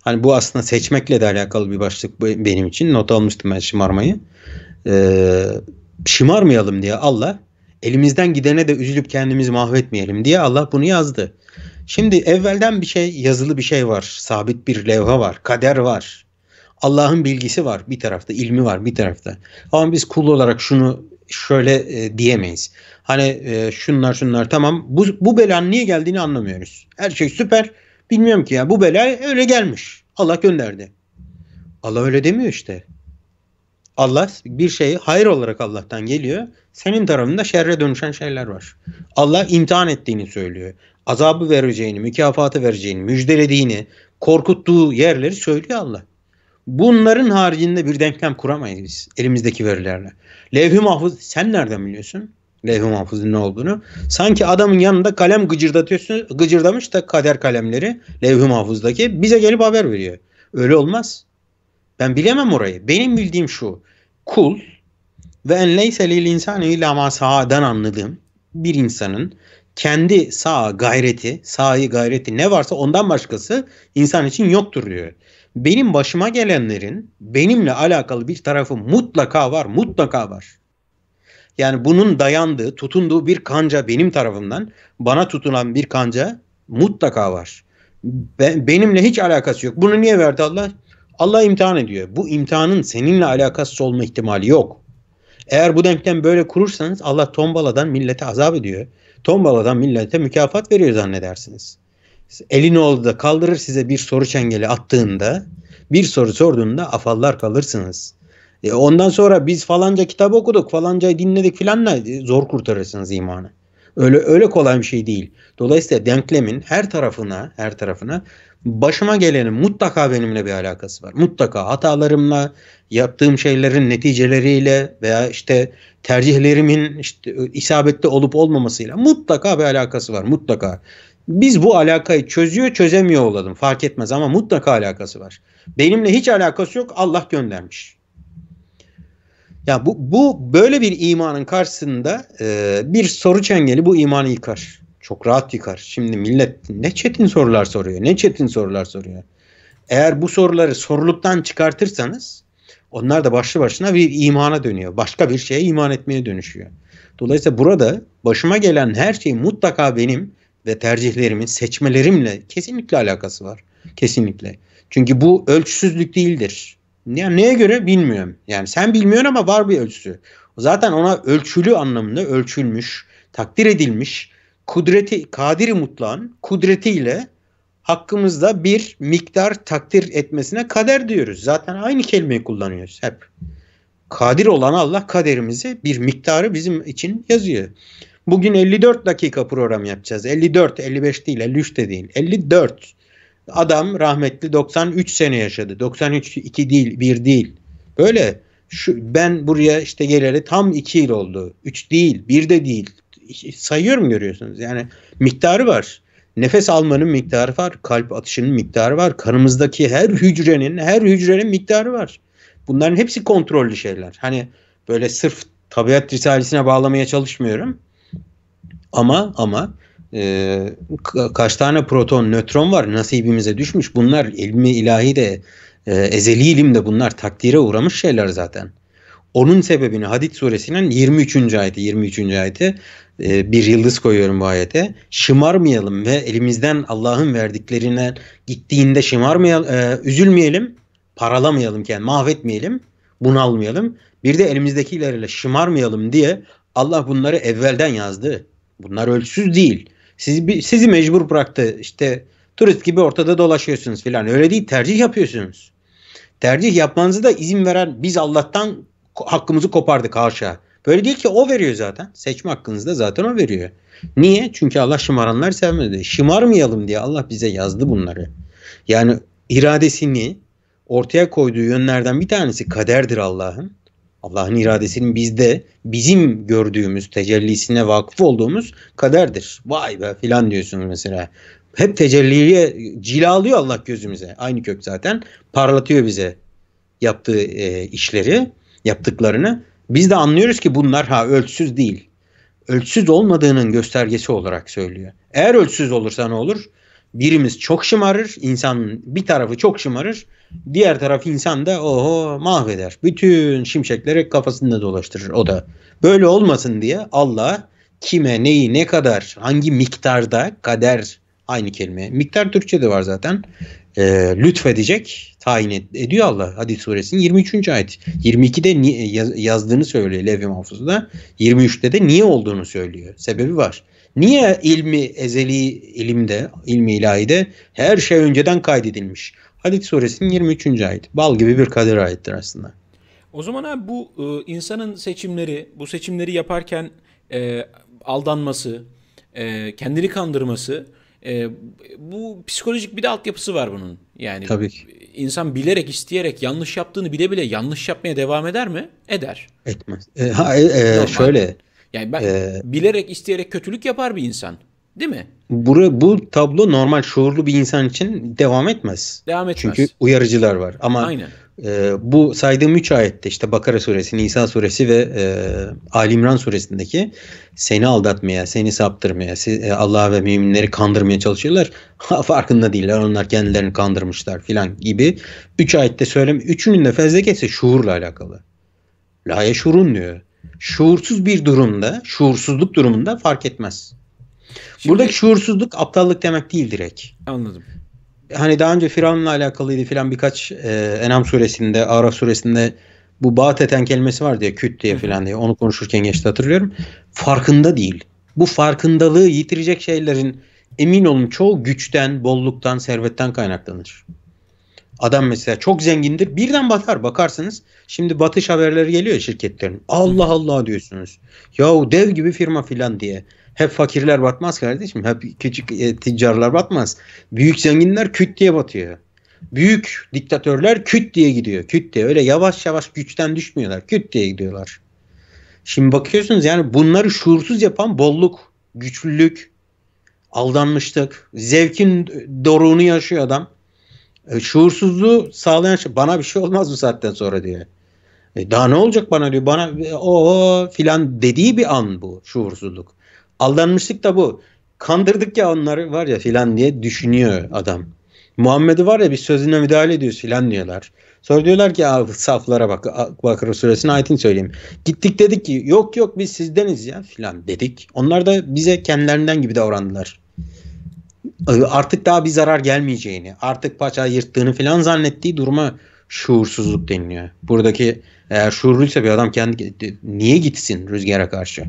Hani bu aslında seçmekle de alakalı bir başlık benim için. Not almıştım ben şımarmayı. Ee, şımarmayalım diye Allah elimizden gidene de üzülüp kendimizi mahvetmeyelim diye Allah bunu yazdı. Şimdi evvelden bir şey yazılı bir şey var. Sabit bir levha var. Kader var. Allah'ın bilgisi var bir tarafta, ilmi var bir tarafta. Ama biz kul olarak şunu şöyle e, diyemeyiz. Hani e, şunlar şunlar tamam bu, bu belanın niye geldiğini anlamıyoruz. Her şey süper. Bilmiyorum ki ya bu bela öyle gelmiş. Allah gönderdi. Allah öyle demiyor işte. Allah bir şeyi hayır olarak Allah'tan geliyor. Senin tarafında şerre dönüşen şeyler var. Allah imtihan ettiğini söylüyor. Azabı vereceğini, mükafatı vereceğini, müjdelediğini, korkuttuğu yerleri söylüyor Allah. Bunların haricinde bir denklem kuramayız biz elimizdeki verilerle. Levh-i mahfuz sen nereden biliyorsun? Levh-i mahfuzun ne olduğunu. Sanki adamın yanında kalem gıcırdatıyorsun, gıcırdamış da kader kalemleri levh-i mahfuzdaki bize gelip haber veriyor. Öyle olmaz. Ben bilemem orayı. Benim bildiğim şu. Kul ve en leyse lil insani illa ma sa'dan anladığım bir insanın kendi sağ gayreti, sahi gayreti ne varsa ondan başkası insan için yoktur diyor. Benim başıma gelenlerin benimle alakalı bir tarafı mutlaka var, mutlaka var. Yani bunun dayandığı, tutunduğu bir kanca benim tarafımdan, bana tutulan bir kanca mutlaka var. Be, benimle hiç alakası yok. Bunu niye verdi Allah? Allah imtihan ediyor. Bu imtihanın seninle alakası olma ihtimali yok. Eğer bu denklem böyle kurursanız Allah tombaladan millete azap ediyor. Tombaladan millete mükafat veriyor zannedersiniz. Elin oldu da kaldırır size bir soru çengeli attığında bir soru sorduğunda afallar kalırsınız. E ondan sonra biz falanca kitap okuduk, falancayı dinledik filanla e, zor kurtarırsınız imanı. Öyle öyle kolay bir şey değil. Dolayısıyla denklemin her tarafına, her tarafına başıma gelenin mutlaka benimle bir alakası var. Mutlaka hatalarımla, yaptığım şeylerin neticeleriyle veya işte tercihlerimin işte ıı, isabetli olup olmamasıyla mutlaka bir alakası var. Mutlaka. Biz bu alakayı çözüyor çözemiyor olalım fark etmez ama mutlaka alakası var. Benimle hiç alakası yok Allah göndermiş. Ya bu, bu böyle bir imanın karşısında e, bir soru çengeli bu imanı yıkar. Çok rahat yıkar. Şimdi millet ne çetin sorular soruyor, ne çetin sorular soruyor. Eğer bu soruları soruluktan çıkartırsanız onlar da başlı başına bir imana dönüyor. Başka bir şeye iman etmeye dönüşüyor. Dolayısıyla burada başıma gelen her şey mutlaka benim ve tercihlerimin, seçmelerimle kesinlikle alakası var. Kesinlikle. Çünkü bu ölçüsüzlük değildir. Yani neye göre bilmiyorum. Yani sen bilmiyorsun ama var bir ölçüsü. Zaten ona ölçülü anlamında ölçülmüş, takdir edilmiş, kudreti kadiri mutlan kudretiyle hakkımızda bir miktar takdir etmesine kader diyoruz. Zaten aynı kelimeyi kullanıyoruz hep. Kadir olan Allah kaderimizi bir miktarı bizim için yazıyor. Bugün 54 dakika program yapacağız. 54, 55 değil, 53 de değil. 54. Adam rahmetli 93 sene yaşadı. 93 2 değil, 1 değil. Böyle şu ben buraya işte geleli tam 2 yıl oldu. 3 değil, 1 de değil, sayıyorum görüyorsunuz. Yani miktarı var. Nefes almanın miktarı var, kalp atışının miktarı var, kanımızdaki her hücrenin, her hücrenin miktarı var. Bunların hepsi kontrollü şeyler. Hani böyle sırf tabiat risalesine bağlamaya çalışmıyorum. Ama ama e, kaç tane proton, nötron var nasibimize düşmüş. Bunlar ilmi ilahi de e, ezeli de bunlar takdire uğramış şeyler zaten. Onun sebebini Hadid suresinin 23. ayeti 23. ayeti ee, bir yıldız koyuyorum bu ayete. Şımarmayalım ve elimizden Allah'ın verdiklerine gittiğinde şımarmayalım, e, üzülmeyelim, paralamayalım kendimizi, mahvetmeyelim, bunalmayalım. Bir de elimizdekilerle şımarmayalım diye Allah bunları evvelden yazdı. Bunlar ölçüsüz değil. Sizi, sizi mecbur bıraktı. İşte turist gibi ortada dolaşıyorsunuz filan. Öyle değil tercih yapıyorsunuz. Tercih yapmanızı da izin veren biz Allah'tan hakkımızı kopardık haşa. Böyle değil ki o veriyor zaten. Seçme hakkınızda zaten o veriyor. Niye? Çünkü Allah şımaranlar sevmedi. Şımarmayalım diye Allah bize yazdı bunları. Yani iradesini ortaya koyduğu yönlerden bir tanesi kaderdir Allah'ın. Allah'ın iradesinin bizde bizim gördüğümüz tecellisine vakıf olduğumuz kaderdir. Vay be filan diyorsunuz mesela. Hep tecelliye cilalıyor Allah gözümüze. Aynı kök zaten parlatıyor bize yaptığı e, işleri, yaptıklarını. Biz de anlıyoruz ki bunlar ha ölçüsüz değil. Ölçüsüz olmadığının göstergesi olarak söylüyor. Eğer ölçüsüz olursa ne olur? Birimiz çok şımarır, insan bir tarafı çok şımarır, diğer taraf insan da oho mahveder. Bütün şimşekleri kafasında dolaştırır o da. Böyle olmasın diye Allah kime, neyi, ne kadar, hangi miktarda kader aynı kelime. Miktar Türkçe'de var zaten. E, lütfedecek hain ediyor Allah Hadis suresinin 23. ayet. 22'de e, yazdığını söylüyor Levh-i Mahfuz'da. 23'te de niye olduğunu söylüyor. Sebebi var. Niye ilmi ezeli ilimde, ilmi ilahide her şey önceden kaydedilmiş? Hadid suresinin 23. ayet. Bal gibi bir kader ayettir aslında. O zaman abi bu e, insanın seçimleri, bu seçimleri yaparken e, aldanması, e, kendini kandırması, e, bu psikolojik bir de altyapısı var bunun. Yani Tabii ki. insan bilerek isteyerek yanlış yaptığını bile bile yanlış yapmaya devam eder mi? Eder. Etmez. E, ha, e, e, şöyle. Yani ben e, bilerek isteyerek kötülük yapar bir insan. Değil mi? Bura, bu tablo normal şuurlu bir insan için devam etmez. Devam etmez. Çünkü uyarıcılar var. Ama Aynen. E, bu saydığım üç ayette işte Bakara suresi, Nisa suresi ve e, Ali İmran suresindeki seni aldatmaya, seni saptırmaya, e, Allah'a ve müminleri kandırmaya çalışıyorlar. farkında değiller onlar kendilerini kandırmışlar filan gibi. Üç ayette söylem, üçünün de fezlekesi şuurla alakalı. La yeşurun diyor. Şuursuz bir durumda, şuursuzluk durumunda fark etmez. Şimdi, Buradaki şuursuzluk aptallık demek değil direkt. Anladım hani daha önce Firavun'la alakalıydı filan birkaç e, Enam suresinde, Araf suresinde bu baat eten kelimesi var diye küt diye filan diye onu konuşurken geçti hatırlıyorum. Farkında değil. Bu farkındalığı yitirecek şeylerin emin olun çoğu güçten, bolluktan, servetten kaynaklanır. Adam mesela çok zengindir. Birden batar bakarsınız. Şimdi batış haberleri geliyor şirketlerin. Allah Allah diyorsunuz. Yahu dev gibi firma filan diye. Hep fakirler batmaz kardeşim. Hep küçük e, tüccarlar batmaz. Büyük zenginler küt diye batıyor. Büyük diktatörler küt diye gidiyor. Küt diye. Öyle yavaş yavaş güçten düşmüyorlar. Küt diye gidiyorlar. Şimdi bakıyorsunuz yani bunları şuursuz yapan bolluk, güçlülük, aldanmışlık, zevkin doruğunu yaşıyor adam. E, şuursuzluğu sağlayan şey bana bir şey olmaz bu saatten sonra diye? E, daha ne olacak bana diyor. Bana e, o filan dediği bir an bu şuursuzluk. Aldanmışlık da bu. Kandırdık ya onları var ya filan diye düşünüyor adam. Muhammed'i var ya bir sözüne müdahale ediyor filan diyorlar. Sonra diyorlar ki saflara bak Bakır suresine ayetini söyleyeyim. Gittik dedik ki yok yok biz sizdeniz ya filan dedik. Onlar da bize kendilerinden gibi davrandılar. Ee, artık daha bir zarar gelmeyeceğini, artık paça yırttığını filan zannettiği duruma şuursuzluk deniliyor. Buradaki eğer şuurluysa bir adam kendi niye gitsin rüzgara karşı?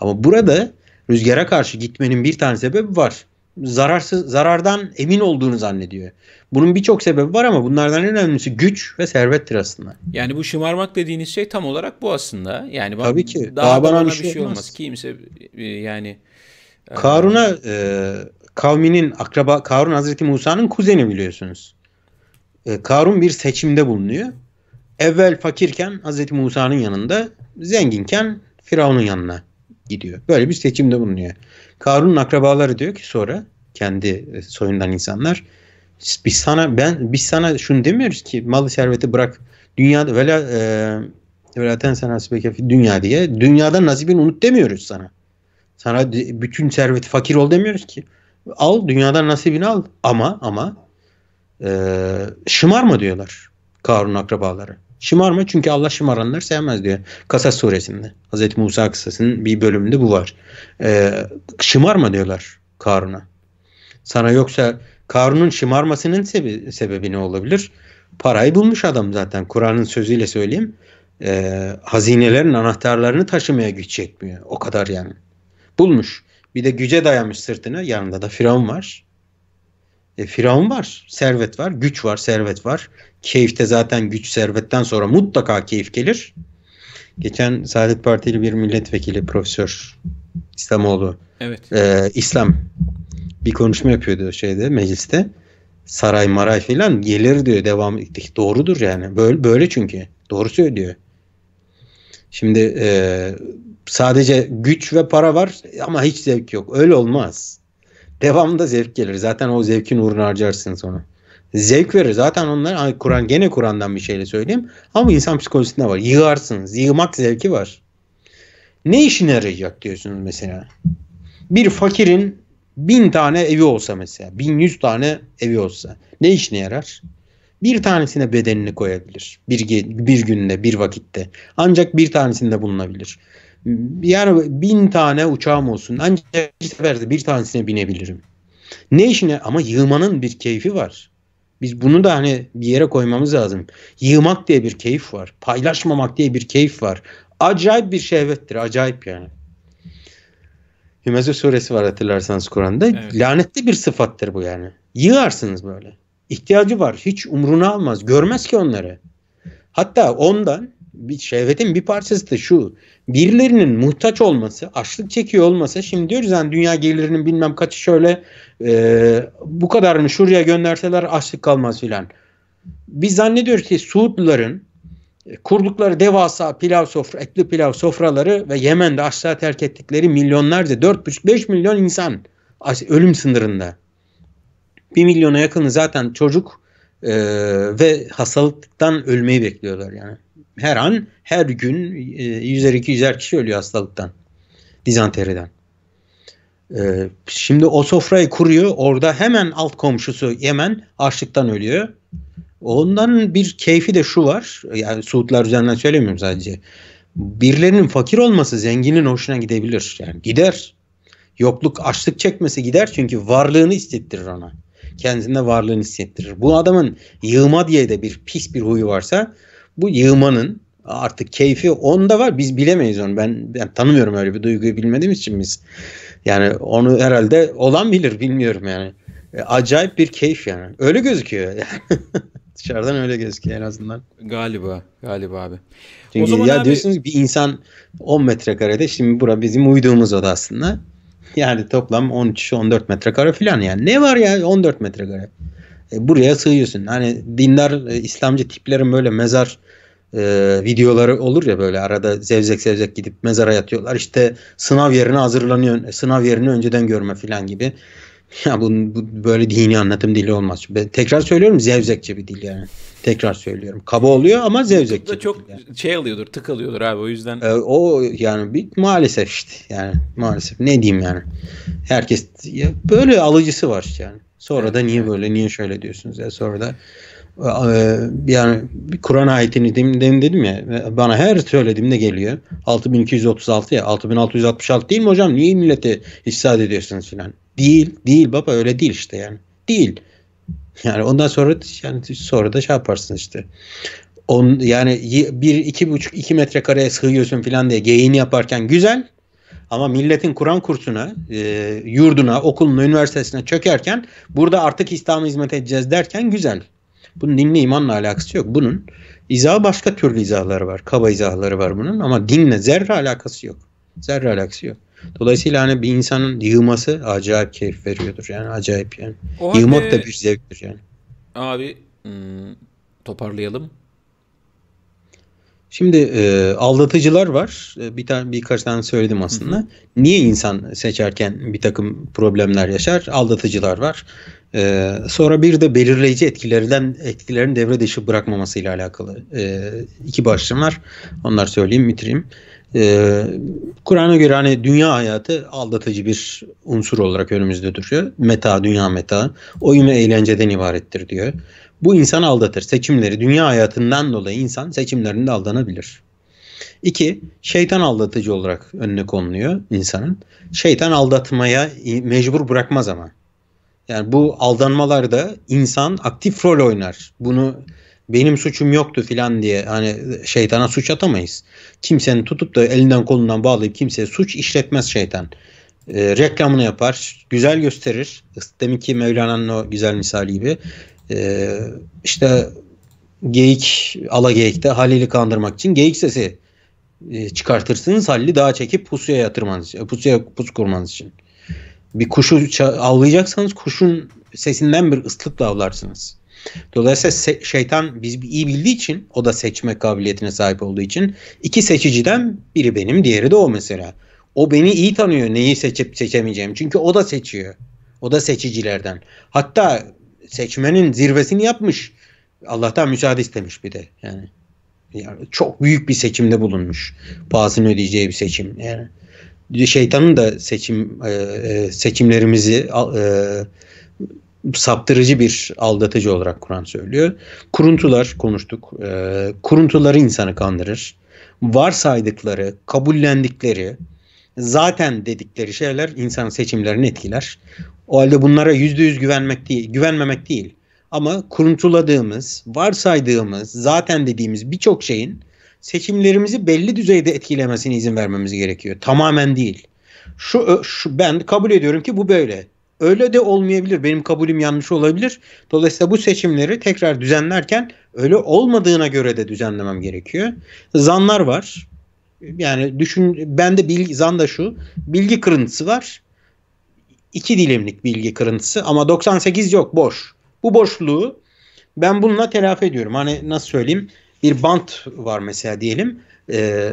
Ama burada Rüzgara karşı gitmenin bir tane sebebi var. Zararsız zarardan emin olduğunu zannediyor. Bunun birçok sebebi var ama bunlardan en önemlisi güç ve servettir aslında. Yani bu şımarmak dediğiniz şey tam olarak bu aslında. Yani Tabii ki. Daha, daha bana bir şey, şey olmaz. olmaz. Kimse e, yani e, Karun'a e, kavminin akraba Karun Hazreti Musa'nın kuzeni biliyorsunuz. E, Karun bir seçimde bulunuyor. Evvel fakirken Hazreti Musa'nın yanında, zenginken Firavun'un yanına gidiyor. Böyle bir seçimde bulunuyor. Karun'un akrabaları diyor ki sonra kendi e, soyundan insanlar biz sana ben biz sana şunu demiyoruz ki malı serveti bırak dünyada vela e, velaten sen hasbeke dünya diye dünyada nasibini unut demiyoruz sana. Sana bütün serveti fakir ol demiyoruz ki. Al dünyadan nasibini al ama ama e, şımarma diyorlar Karun akrabaları. Şımarma çünkü Allah şımaranları sevmez diyor. Kasas suresinde. Hazreti Musa kısasının bir bölümünde bu var. Ee, şımarma diyorlar Karun'a. Sana yoksa Karun'un şımarmasının sebe- sebebi ne olabilir? Parayı bulmuş adam zaten. Kur'an'ın sözüyle söyleyeyim. Ee, hazinelerin anahtarlarını taşımaya güç çekmiyor. O kadar yani. Bulmuş. Bir de güce dayamış sırtını. Yanında da Firavun var. E, Firavun var, servet var, güç var, servet var. Keyifte zaten güç servetten sonra mutlaka keyif gelir. Geçen Saadet Partili bir milletvekili Profesör İslamoğlu evet. e, İslam bir konuşma yapıyordu şeyde mecliste. Saray maray filan gelir diyor devam doğrudur yani böyle, böyle çünkü doğru söylüyor. Şimdi e, sadece güç ve para var ama hiç zevk yok öyle olmaz devamında zevk gelir. Zaten o zevkin uğruna harcarsın sonra. Zevk verir. Zaten onlar Kur'an gene Kur'an'dan bir şeyle söyleyeyim. Ama insan psikolojisinde var. Yığarsınız. Yığmak zevki var. Ne işine yarayacak diyorsunuz mesela. Bir fakirin bin tane evi olsa mesela. Bin yüz tane evi olsa. Ne işine yarar? Bir tanesine bedenini koyabilir. Bir, bir günde, bir vakitte. Ancak bir tanesinde bulunabilir yani bin tane uçağım olsun. Ancak bir seferde bir tanesine binebilirim. Ne işine ama yığmanın bir keyfi var. Biz bunu da hani bir yere koymamız lazım. Yığmak diye bir keyif var. Paylaşmamak diye bir keyif var. Acayip bir şehvettir. Acayip yani. Hümeze suresi var hatırlarsanız Kur'an'da. Evet. Lanetli bir sıfattır bu yani. Yığarsınız böyle. İhtiyacı var. Hiç umruna almaz. Görmez ki onları. Hatta ondan bir şehvetin bir parçası da şu. Birilerinin muhtaç olması, açlık çekiyor olması şimdi diyoruz yani dünya gelirinin bilmem kaçı şöyle e, bu kadarını şuraya gönderseler açlık kalmaz filan. Biz zannediyoruz ki Suudluların e, kurdukları devasa pilav sofra, etli pilav sofraları ve Yemen'de açlığa terk ettikleri milyonlarca 4,5-5 milyon insan ölüm sınırında. 1 milyona yakını zaten çocuk e, ve hastalıktan ölmeyi bekliyorlar yani her an her gün e, yüzer iki kişi ölüyor hastalıktan. Dizanteriden. E, şimdi o sofrayı kuruyor. Orada hemen alt komşusu Yemen açlıktan ölüyor. Ondan bir keyfi de şu var. Yani Suudlar üzerinden söylemiyorum sadece. Birilerinin fakir olması zenginin hoşuna gidebilir. Yani gider. Yokluk, açlık çekmesi gider çünkü varlığını hissettirir ona. Kendisinde varlığını hissettirir. Bu adamın yığma diye de bir pis bir huyu varsa bu yığmanın artık keyfi onda var. Biz bilemeyiz onu. Ben yani tanımıyorum öyle bir duyguyu bilmediğimiz için biz. Yani onu herhalde olan bilir bilmiyorum yani. E, acayip bir keyif yani. Öyle gözüküyor. Dışarıdan öyle gözüküyor en azından. Galiba. Galiba abi. Çünkü o zaman ya abi... diyorsunuz bir insan 10 metrekarede şimdi bura bizim uyduğumuz oda aslında. Yani toplam 13-14 metrekare falan yani. Ne var ya 14 metrekare? e, buraya sığıyorsun. Hani dinler, e, İslamcı tiplerin böyle mezar e, videoları olur ya böyle arada zevzek zevzek gidip mezara yatıyorlar. İşte sınav yerine hazırlanıyor. E, sınav yerini önceden görme falan gibi. Ya bu, bu böyle dini anlatım dili olmaz. Ben tekrar söylüyorum zevzekçe bir dil yani. Tekrar söylüyorum. Kaba oluyor ama zevzekçe. Da çok yani. şey alıyordur, tık alıyordur abi o yüzden. Ee, o yani bir maalesef işte yani maalesef ne diyeyim yani. Herkes ya böyle alıcısı var yani. Sonra evet, da niye böyle, niye şöyle diyorsunuz ya. Sonra da e, e, yani Kur'an ayetini demin, demin dedim ya e, bana her söylediğimde geliyor. 6236 ya 6666 değil mi hocam? Niye millete hissat ediyorsunuz filan? Değil, değil baba öyle değil işte yani. Değil. Yani ondan sonra yani sonra da şey yaparsın işte. On, yani bir iki buçuk iki metrekareye sığıyorsun filan diye geyiğini yaparken güzel. Ama milletin Kur'an kursuna, e, yurduna, okuluna, üniversitesine çökerken burada artık İslam'a hizmet edeceğiz derken güzel. Bunun dinle imanla alakası yok. Bunun izahı başka türlü izahları var. Kaba izahları var bunun ama dinle zerre alakası yok. Zerre alakası yok. Dolayısıyla hani bir insanın yığması acayip keyif veriyordur. Yani acayip yani. O Yığmak halde... da bir zevktir yani. Abi hmm, toparlayalım. Şimdi e, aldatıcılar var. E, bir tane birkaç tane söyledim aslında. Hı-hı. Niye insan seçerken bir takım problemler yaşar? Aldatıcılar var. E, sonra bir de belirleyici etkilerden etkilerin devre dışı bırakmamasıyla alakalı e, iki başlığım var. Onlar söyleyeyim, bitireyim. E, Kur'an'a göre hani dünya hayatı aldatıcı bir unsur olarak önümüzde duruyor. Meta, dünya meta. Oyun ve eğlenceden ibarettir diyor. Bu insan aldatır. Seçimleri, dünya hayatından dolayı insan seçimlerinde aldanabilir. İki, şeytan aldatıcı olarak önüne konuluyor insanın. Şeytan aldatmaya mecbur bırakmaz ama. Yani bu aldanmalarda insan aktif rol oynar. Bunu benim suçum yoktu filan diye hani şeytana suç atamayız. Kimsenin tutup da elinden kolundan bağlayıp kimseye suç işletmez şeytan. E, reklamını yapar, güzel gösterir. ki Mevlana'nın o güzel misali gibi. Ee, işte geyik, ala geyikte Halil'i kandırmak için geyik sesi e, çıkartırsınız. Halil'i daha çekip pusuya yatırmanız için, e, pusuya pusu kurmanız için. Bir kuşu avlayacaksanız kuşun sesinden bir ıslıkla avlarsınız. Dolayısıyla şeytan biz iyi bildiği için o da seçme kabiliyetine sahip olduğu için iki seçiciden biri benim diğeri de o mesela. O beni iyi tanıyor neyi seçip seçemeyeceğim. Çünkü o da seçiyor. O da seçicilerden. Hatta seçmenin zirvesini yapmış. Allah'tan müsaade istemiş bir de yani. yani çok büyük bir seçimde bulunmuş. Pahasını ödeyeceği bir seçim. Yani şeytanın da seçim e, e seçimlerimizi e, saptırıcı bir aldatıcı olarak Kur'an söylüyor. Kuruntular konuştuk. E, kuruntuları insanı kandırır. Varsaydıkları, kabullendikleri, zaten dedikleri şeyler insan seçimlerini etkiler. O halde bunlara yüzde yüz güvenmek değil, güvenmemek değil. Ama kuruntuladığımız, varsaydığımız, zaten dediğimiz birçok şeyin seçimlerimizi belli düzeyde etkilemesine izin vermemiz gerekiyor. Tamamen değil. Şu, şu ben kabul ediyorum ki bu böyle. Öyle de olmayabilir. Benim kabulüm yanlış olabilir. Dolayısıyla bu seçimleri tekrar düzenlerken öyle olmadığına göre de düzenlemem gerekiyor. Zanlar var yani düşün bende bilgi da şu bilgi kırıntısı var. iki dilimlik bilgi kırıntısı ama 98 yok boş. Bu boşluğu ben bununla telafi ediyorum. Hani nasıl söyleyeyim? Bir bant var mesela diyelim. E,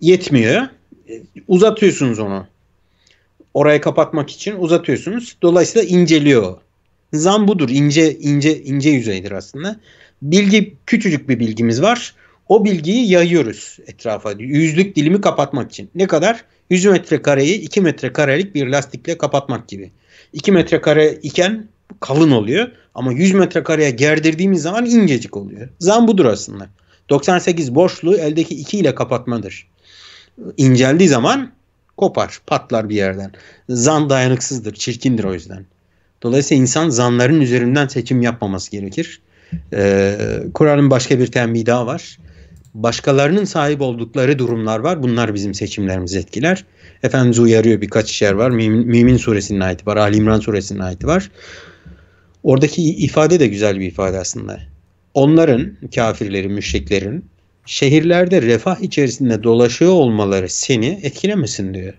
yetmiyor. Ee, uzatıyorsunuz onu. Orayı kapatmak için uzatıyorsunuz. Dolayısıyla inceliyor. Zan budur. İnce ince ince yüzeydir aslında. Bilgi küçücük bir bilgimiz var o bilgiyi yayıyoruz etrafa. Yüzlük dilimi kapatmak için. Ne kadar? 100 metrekareyi 2 metrekarelik bir lastikle kapatmak gibi. 2 metrekare iken kalın oluyor ama 100 metrekareye gerdirdiğimiz zaman incecik oluyor. Zam budur aslında. 98 boşluğu eldeki 2 ile kapatmadır. İnceldiği zaman kopar, patlar bir yerden. Zan dayanıksızdır, çirkindir o yüzden. Dolayısıyla insan zanların üzerinden seçim yapmaması gerekir. Ee, Kur'an'ın başka bir tembihi daha var başkalarının sahip oldukları durumlar var. Bunlar bizim seçimlerimizi etkiler. Efendimiz uyarıyor birkaç yer var. Mümin, Mümin suresinin ayeti var. Ali İmran suresinin ayeti var. Oradaki ifade de güzel bir ifade aslında. Onların, kafirlerin müşriklerin şehirlerde refah içerisinde dolaşıyor olmaları seni etkilemesin diyor.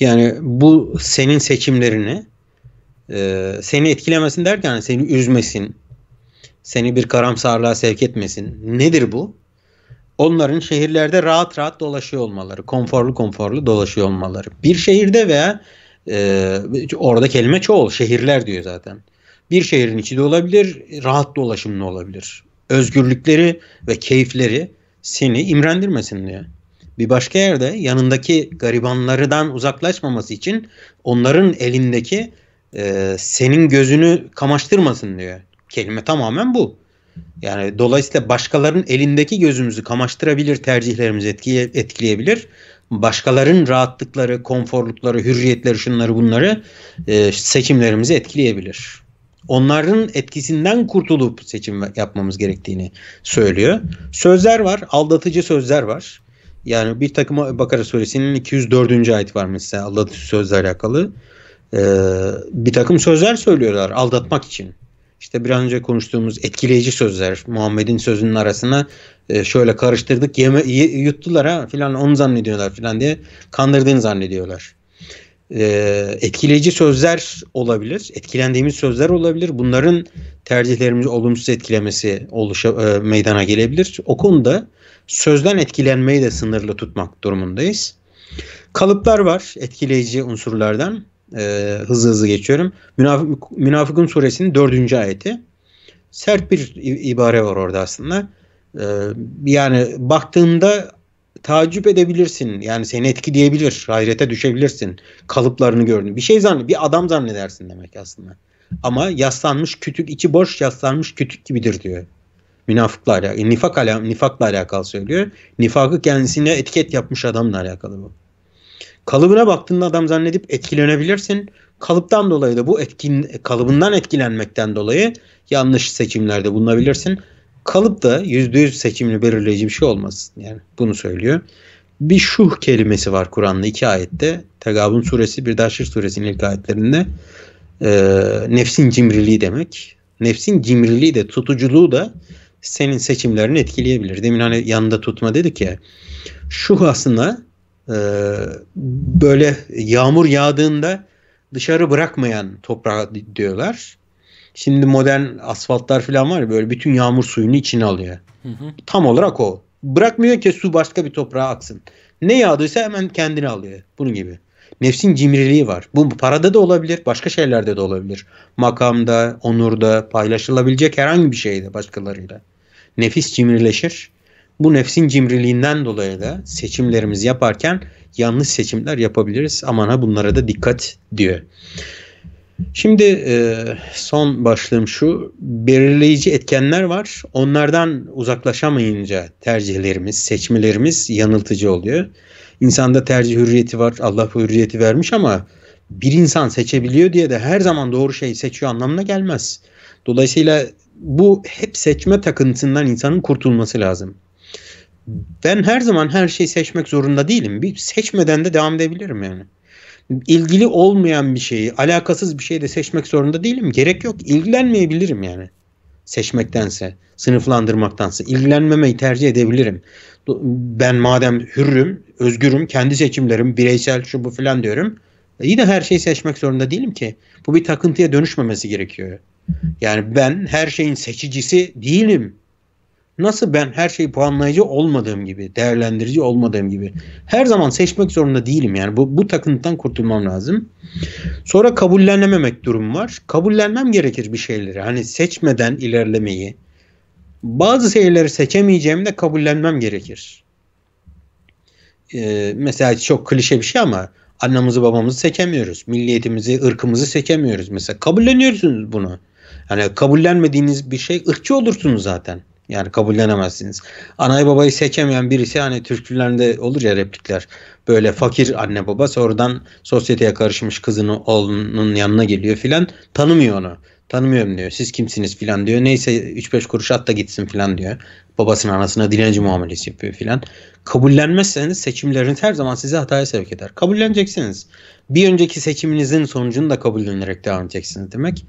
Yani bu senin seçimlerini e, seni etkilemesin derken seni üzmesin, seni bir karamsarlığa sevk etmesin. Nedir bu? Onların şehirlerde rahat rahat dolaşıyor olmaları, konforlu konforlu dolaşıyor olmaları. Bir şehirde veya e, orada kelime çoğul, şehirler diyor zaten. Bir şehrin içi de olabilir, rahat dolaşımlı olabilir. Özgürlükleri ve keyifleri seni imrendirmesin diye. Bir başka yerde yanındaki garibanlardan uzaklaşmaması için onların elindeki e, senin gözünü kamaştırmasın diyor. Kelime tamamen bu. Yani dolayısıyla başkalarının elindeki gözümüzü kamaştırabilir, tercihlerimizi etkile, etkileyebilir. Başkalarının rahatlıkları, konforlukları, hürriyetleri, şunları bunları e, seçimlerimizi etkileyebilir. Onların etkisinden kurtulup seçim yapmamız gerektiğini söylüyor. Sözler var, aldatıcı sözler var. Yani bir takım Bakara suresinin 204. ayet var mesela aldatıcı sözle alakalı. Ee, bir takım sözler söylüyorlar aldatmak için işte bir an önce konuştuğumuz etkileyici sözler Muhammed'in sözünün arasına e, şöyle karıştırdık yeme, yuttular ha filan onu zannediyorlar filan diye kandırdığını zannediyorlar. E, etkileyici sözler olabilir, etkilendiğimiz sözler olabilir. Bunların tercihlerimizi olumsuz etkilemesi oluşa, e, meydana gelebilir. O konuda sözden etkilenmeyi de sınırlı tutmak durumundayız. Kalıplar var etkileyici unsurlardan e, hızlı hızlı geçiyorum. Münafık, Münafıkun suresinin dördüncü ayeti. Sert bir ibare var orada aslında. E, yani baktığında tacip edebilirsin. Yani seni etkileyebilir. Hayrete düşebilirsin. Kalıplarını gördün. Bir şey zannet, bir adam zannedersin demek aslında. Ama yaslanmış kütük, içi boş yaslanmış kütük gibidir diyor. Münafıkla alakalı, nifak ala, nifakla alakalı söylüyor. Nifakı kendisine etiket yapmış adamla alakalı bu. Kalıbına baktığında adam zannedip etkilenebilirsin. Kalıptan dolayı da bu etkin kalıbından etkilenmekten dolayı yanlış seçimlerde bulunabilirsin. Kalıp da %100 seçimini belirleyici bir şey olmaz. Yani bunu söylüyor. Bir şuh kelimesi var Kur'an'da iki ayette. Tegabun suresi bir Daşir suresinin ilk ayetlerinde. E, nefsin cimriliği demek. Nefsin cimriliği de tutuculuğu da senin seçimlerini etkileyebilir. Demin hani yanında tutma dedik ya. Şuh aslında ee, böyle yağmur yağdığında dışarı bırakmayan toprağa diyorlar. Şimdi modern asfaltlar falan var ya böyle bütün yağmur suyunu içine alıyor. Hı hı. Tam olarak o. Bırakmıyor ki su başka bir toprağa aksın. Ne yağdıysa hemen kendini alıyor. Bunun gibi. Nefsin cimriliği var. Bu parada da olabilir, başka şeylerde de olabilir. Makamda, onurda, paylaşılabilecek herhangi bir şeyde başkalarıyla. Nefis cimrileşir. Bu nefsin cimriliğinden dolayı da seçimlerimizi yaparken yanlış seçimler yapabiliriz. Aman ha bunlara da dikkat diyor. Şimdi e, son başlığım şu. Belirleyici etkenler var. Onlardan uzaklaşamayınca tercihlerimiz, seçmelerimiz yanıltıcı oluyor. İnsanda tercih hürriyeti var. Allah hürriyeti vermiş ama bir insan seçebiliyor diye de her zaman doğru şeyi seçiyor anlamına gelmez. Dolayısıyla bu hep seçme takıntısından insanın kurtulması lazım. Ben her zaman her şeyi seçmek zorunda değilim. Bir seçmeden de devam edebilirim yani. İlgili olmayan bir şeyi, alakasız bir şeyi de seçmek zorunda değilim. Gerek yok. İlgilenmeyebilirim yani. Seçmektense, sınıflandırmaktansa ilgilenmemeyi tercih edebilirim. Ben madem hürrüm, özgürüm, kendi seçimlerim, bireysel şu bu filan diyorum. İyi e, de her şeyi seçmek zorunda değilim ki. Bu bir takıntıya dönüşmemesi gerekiyor. Yani ben her şeyin seçicisi değilim. Nasıl ben her şeyi puanlayıcı olmadığım gibi, değerlendirici olmadığım gibi her zaman seçmek zorunda değilim yani. Bu, bu takıntıdan kurtulmam lazım. Sonra kabullenememek durum var. Kabullenmem gerekir bir şeyleri. Hani seçmeden ilerlemeyi. Bazı şeyleri seçemeyeceğimi de kabullenmem gerekir. Ee, mesela çok klişe bir şey ama annemizi babamızı seçemiyoruz. Milliyetimizi, ırkımızı seçemiyoruz. Mesela kabulleniyorsunuz bunu. Yani kabullenmediğiniz bir şey ırkçı olursunuz zaten. Yani kabullenemezsiniz. Anayı babayı seçemeyen birisi hani Türkülerinde olur ya replikler. Böyle fakir anne baba sonradan sosyeteye karışmış kızını oğlunun yanına geliyor filan. Tanımıyor onu. Tanımıyorum diyor. Siz kimsiniz filan diyor. Neyse 3-5 kuruş at da gitsin filan diyor. Babasının anasına dilenci muamelesi yapıyor filan. Kabullenmezseniz seçimleriniz her zaman sizi hataya sevk eder. Kabulleneceksiniz. Bir önceki seçiminizin sonucunu da kabullenerek devam edeceksiniz demek.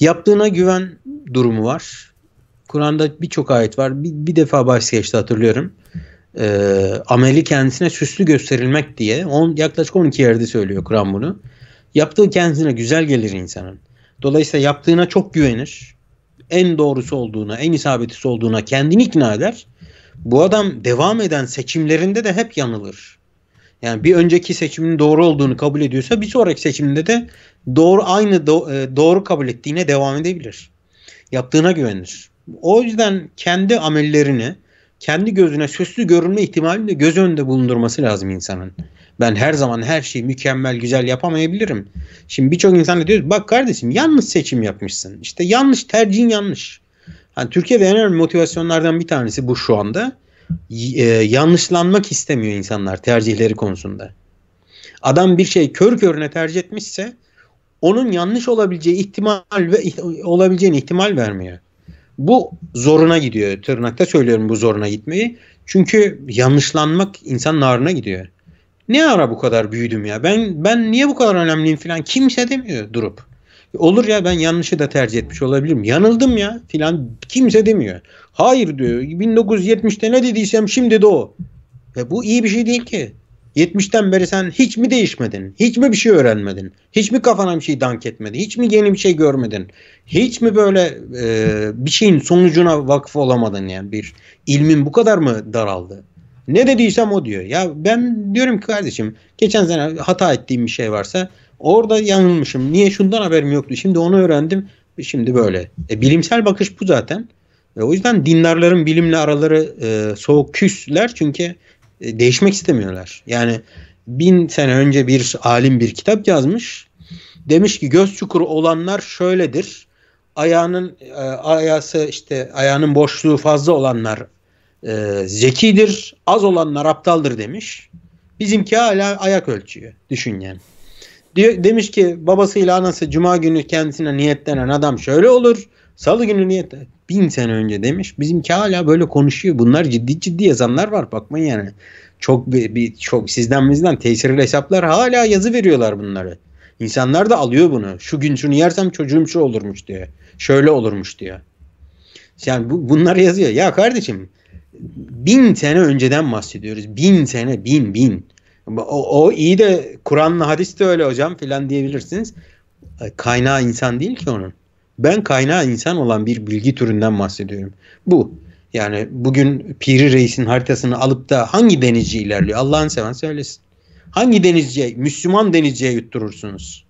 Yaptığına güven durumu var Kur'an'da birçok ayet var. Bir, bir defa bahsi hatırlıyorum. E, ameli kendisine süslü gösterilmek diye. On, yaklaşık 12 yerde söylüyor Kur'an bunu. Yaptığı kendisine güzel gelir insanın. Dolayısıyla yaptığına çok güvenir. En doğrusu olduğuna, en isabetisi olduğuna kendini ikna eder. Bu adam devam eden seçimlerinde de hep yanılır. Yani bir önceki seçimin doğru olduğunu kabul ediyorsa bir sonraki seçiminde de doğru aynı do, e, doğru kabul ettiğine devam edebilir. Yaptığına güvenir. O yüzden kendi amellerini kendi gözüne süslü görünme ihtimalini de göz önünde bulundurması lazım insanın. Ben her zaman her şeyi mükemmel güzel yapamayabilirim. Şimdi birçok insan diyor bak kardeşim yanlış seçim yapmışsın. İşte yanlış tercihin yanlış. Yani Türkiye'de en önemli motivasyonlardan bir tanesi bu şu anda. Ee, yanlışlanmak istemiyor insanlar tercihleri konusunda. Adam bir şey kör körüne tercih etmişse onun yanlış olabileceği ihtimal ve olabileceğini ihtimal vermiyor. Bu zoruna gidiyor. Tırnakta söylüyorum bu zoruna gitmeyi. Çünkü yanlışlanmak insanın ağrına gidiyor. Ne ara bu kadar büyüdüm ya? Ben ben niye bu kadar önemliyim filan kimse demiyor durup. Olur ya ben yanlışı da tercih etmiş olabilirim. Yanıldım ya filan kimse demiyor. Hayır diyor 1970'te ne dediysem şimdi de o. Ve bu iyi bir şey değil ki. 70'ten beri sen hiç mi değişmedin? Hiç mi bir şey öğrenmedin? Hiç mi kafana bir şey dank etmedi? Hiç mi yeni bir şey görmedin? Hiç mi böyle e, bir şeyin sonucuna vakıf olamadın yani bir ilmin bu kadar mı daraldı? Ne dediysem o diyor. Ya ben diyorum ki kardeşim geçen sene hata ettiğim bir şey varsa orada yanılmışım. Niye şundan haberim yoktu? Şimdi onu öğrendim. Şimdi böyle. E, bilimsel bakış bu zaten. E, o yüzden dinlerlerin bilimle araları e, soğuk küsler çünkü e, değişmek istemiyorlar. Yani bin sene önce bir alim bir kitap yazmış. Demiş ki göz çukuru olanlar şöyledir. Ayağının e, ayası işte ayağının boşluğu fazla olanlar e, zekidir, az olanlar aptaldır demiş. Bizimki hala ayak ölçüyor. Düşün yani. Diyor, demiş ki babasıyla anası cuma günü kendisine niyetlenen adam şöyle olur. Salı günü niyet bin sene önce demiş. Bizimki hala böyle konuşuyor. Bunlar ciddi ciddi yazanlar var. Bakmayın yani. Çok bir, bir çok sizden bizden tesirli hesaplar hala yazı veriyorlar bunları. İnsanlar da alıyor bunu. Şu gün şunu yersem çocuğum şu olurmuş diye. Şöyle olurmuş diye. Yani bu, bunlar yazıyor. Ya kardeşim bin sene önceden bahsediyoruz. Bin sene bin bin. O, o iyi de Kur'an'la hadis de öyle hocam filan diyebilirsiniz. Kaynağı insan değil ki onun. Ben kaynağı insan olan bir bilgi türünden bahsediyorum. Bu. Yani bugün Piri Reis'in haritasını alıp da hangi denizci ilerliyor? Allah'ın seven söylesin. Hangi denizciye, Müslüman denizciye yutturursunuz?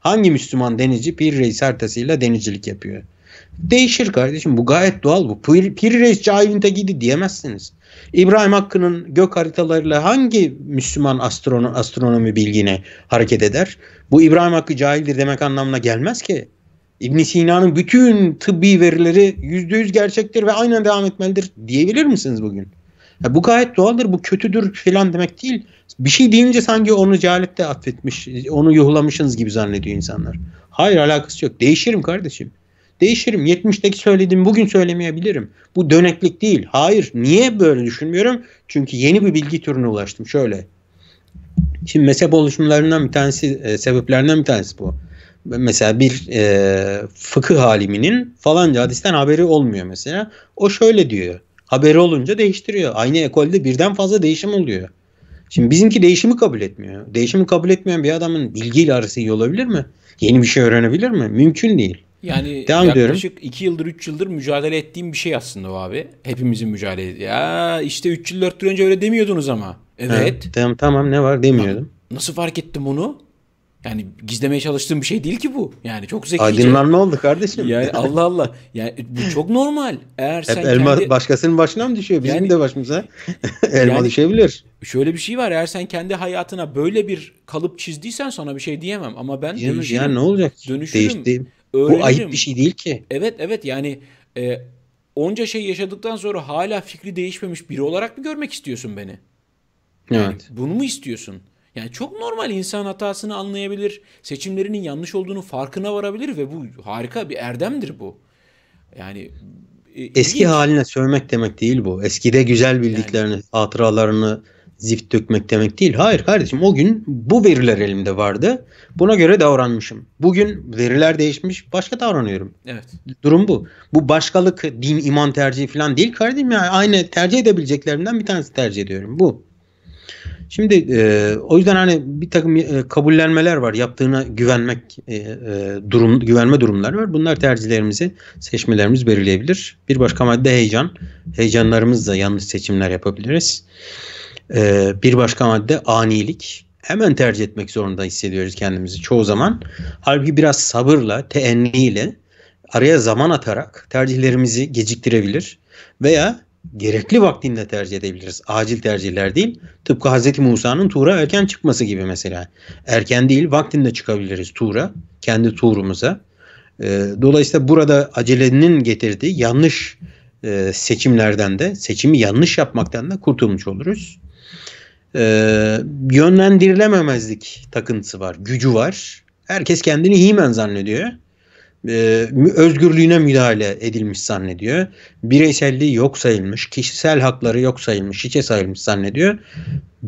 Hangi Müslüman denizci Piri Reis haritasıyla denizcilik yapıyor? Değişir kardeşim bu gayet doğal bu. Piri, Reis cahilin gidi diyemezsiniz. İbrahim Hakkı'nın gök haritalarıyla hangi Müslüman astrono astronomi bilgine hareket eder? Bu İbrahim Hakkı cahildir demek anlamına gelmez ki. İbn Sina'nın bütün tıbbi verileri yüzde yüz gerçektir ve aynen devam etmelidir diyebilir misiniz bugün? Ya bu gayet doğaldır, bu kötüdür filan demek değil. Bir şey deyince sanki onu cehalette affetmiş, onu yuhlamışsınız gibi zannediyor insanlar. Hayır alakası yok. Değişirim kardeşim. Değişirim. 70'teki söylediğimi bugün söylemeyebilirim. Bu döneklik değil. Hayır. Niye böyle düşünmüyorum? Çünkü yeni bir bilgi türüne ulaştım. Şöyle. Şimdi mezhep oluşumlarından bir tanesi, e, sebeplerinden bir tanesi bu mesela bir e, fıkıh haliminin falanca hadisten haberi olmuyor mesela. O şöyle diyor. Haberi olunca değiştiriyor. Aynı ekolde birden fazla değişim oluyor. Şimdi bizimki değişimi kabul etmiyor. Değişimi kabul etmeyen bir adamın bilgiyle arası iyi olabilir mi? Yeni bir şey öğrenebilir mi? Mümkün değil. Yani Devam yaklaşık iki yıldır üç yıldır mücadele ettiğim bir şey aslında o abi. Hepimizin mücadelesi. Ya işte üç yıl 4 yıl önce öyle demiyordunuz ama. Evet. Ha, tamam tamam ne var demiyordum. Nasıl fark ettim bunu? Yani gizlemeye çalıştığım bir şey değil ki bu. Yani çok zekice. Aydınlanma oldu kardeşim. Yani Allah Allah. Yani bu çok normal. Eğer Hep sen elma kendi... başkasının başına mı düşüyor? Bizim yani, de başımıza elma yani, düşebilir. Şöyle bir şey var. Eğer sen kendi hayatına böyle bir kalıp çizdiysen sana bir şey diyemem. Ama ben Diyemez dönüşürüm. Ya ne olacak? Dönüşürüm. Değiştim. Bu ayıp bir şey değil ki. Evet evet yani e, onca şey yaşadıktan sonra hala fikri değişmemiş biri olarak mı görmek istiyorsun beni? Yani evet. Bunu mu istiyorsun? Yani çok normal insan hatasını anlayabilir, seçimlerinin yanlış olduğunu farkına varabilir ve bu harika bir erdemdir bu. Yani e, eski ilginç. haline sövmek demek değil bu. Eskide güzel bildiklerini, yani. hatıralarını zift dökmek demek değil. Hayır kardeşim o gün bu veriler elimde vardı. Buna göre davranmışım. Bugün veriler değişmiş. Başka davranıyorum. Evet. Durum bu. Bu başkalık, din, iman tercihi falan değil kardeşim. Yani aynı tercih edebileceklerimden bir tanesi tercih ediyorum. Bu. Şimdi e, o yüzden hani bir takım e, kabullenmeler var. Yaptığına güvenmek e, e, durum güvenme durumları var. Bunlar tercihlerimizi, seçmelerimiz belirleyebilir. Bir başka madde heyecan. Heyecanlarımızla yanlış seçimler yapabiliriz. E, bir başka madde anilik. Hemen tercih etmek zorunda hissediyoruz kendimizi çoğu zaman. Halbuki biraz sabırla, teenniyle araya zaman atarak tercihlerimizi geciktirebilir veya gerekli vaktinde tercih edebiliriz. Acil tercihler değil. Tıpkı Hz. Musa'nın Tuğra erken çıkması gibi mesela. Erken değil vaktinde çıkabiliriz Tuğra. Kendi Tuğrumuza. Ee, dolayısıyla burada acelenin getirdiği yanlış e, seçimlerden de seçimi yanlış yapmaktan da kurtulmuş oluruz. Ee, yönlendirilememezlik takıntısı var. Gücü var. Herkes kendini himen zannediyor e, özgürlüğüne müdahale edilmiş zannediyor. Bireyselliği yok sayılmış, kişisel hakları yok sayılmış, hiçe sayılmış zannediyor.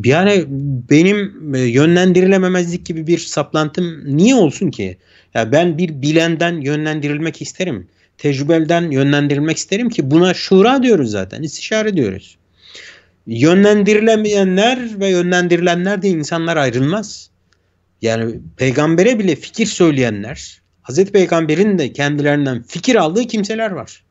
Yani benim e, yönlendirilememezlik gibi bir saplantım niye olsun ki? Ya ben bir bilenden yönlendirilmek isterim. Tecrübelden yönlendirilmek isterim ki buna şura diyoruz zaten, istişare diyoruz. Yönlendirilemeyenler ve yönlendirilenler diye insanlar ayrılmaz. Yani peygambere bile fikir söyleyenler, Hazreti Peygamber'in de kendilerinden fikir aldığı kimseler var.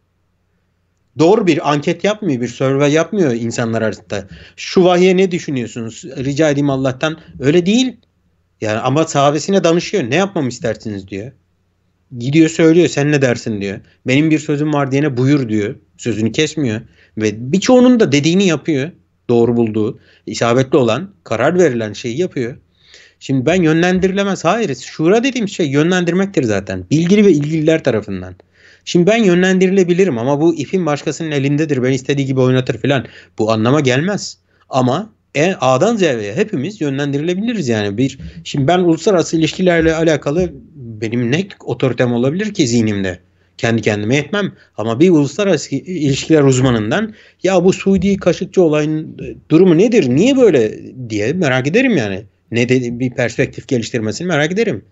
Doğru bir anket yapmıyor, bir survey yapmıyor insanlar arasında. Şu vahye ne düşünüyorsunuz? Rica edeyim Allah'tan. Öyle değil. Yani ama sahabesine danışıyor. Ne yapmamı istersiniz diyor. Gidiyor söylüyor sen ne dersin diyor. Benim bir sözüm var diyene buyur diyor. Sözünü kesmiyor. Ve birçoğunun da dediğini yapıyor. Doğru bulduğu, isabetli olan, karar verilen şeyi yapıyor. Şimdi ben yönlendirilemez. Hayır. Şura dediğim şey yönlendirmektir zaten. Bilgili ve ilgililer tarafından. Şimdi ben yönlendirilebilirim ama bu ipin başkasının elindedir. Ben istediği gibi oynatır filan. Bu anlama gelmez. Ama e, A'dan Z'ye hepimiz yönlendirilebiliriz yani. Bir şimdi ben uluslararası ilişkilerle alakalı benim ne otoritem olabilir ki zihnimde? Kendi kendime etmem ama bir uluslararası ilişkiler uzmanından ya bu Suudi Kaşıkçı olayın e, durumu nedir? Niye böyle diye merak ederim yani ne de, bir perspektif geliştirmesini merak ederim.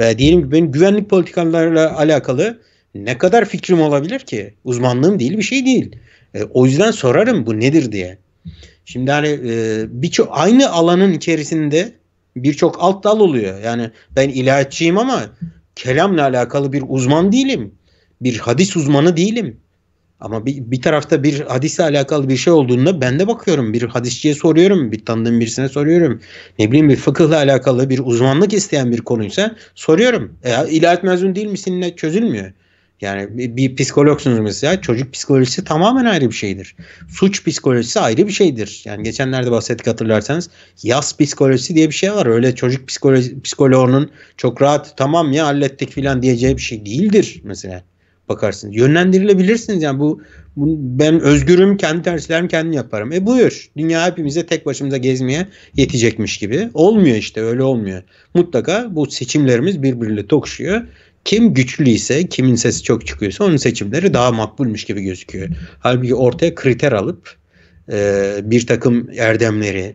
Ve diyelim ki benim güvenlik politikalarıyla alakalı ne kadar fikrim olabilir ki? Uzmanlığım değil bir şey değil. E, o yüzden sorarım bu nedir diye. Şimdi hani e, birçok aynı alanın içerisinde birçok alt dal oluyor. Yani ben ilahiyatçıyım ama kelamla alakalı bir uzman değilim. Bir hadis uzmanı değilim. Ama bir, bir tarafta bir hadisle alakalı bir şey olduğunda ben de bakıyorum. Bir hadisçiye soruyorum, bir tanıdığım birisine soruyorum. Ne bileyim bir fıkıhla alakalı bir uzmanlık isteyen bir konuysa soruyorum. E, ilahiyat mezun değil misin ne çözülmüyor. Yani bir, bir psikologsunuz mesela çocuk psikolojisi tamamen ayrı bir şeydir. Suç psikolojisi ayrı bir şeydir. Yani geçenlerde bahsettik hatırlarsanız yaz psikolojisi diye bir şey var. Öyle çocuk psikoloji, psikoloğunun çok rahat tamam ya hallettik filan diyeceği bir şey değildir mesela bakarsınız. Yönlendirilebilirsiniz yani bu, bu ben özgürüm kendi tercihlerimi kendim yaparım. E buyur dünya hepimize tek başımıza gezmeye yetecekmiş gibi. Olmuyor işte öyle olmuyor. Mutlaka bu seçimlerimiz birbiriyle tokuşuyor. Kim güçlüyse, kimin sesi çok çıkıyorsa onun seçimleri daha makbulmuş gibi gözüküyor. Halbuki ortaya kriter alıp e, bir takım erdemleri,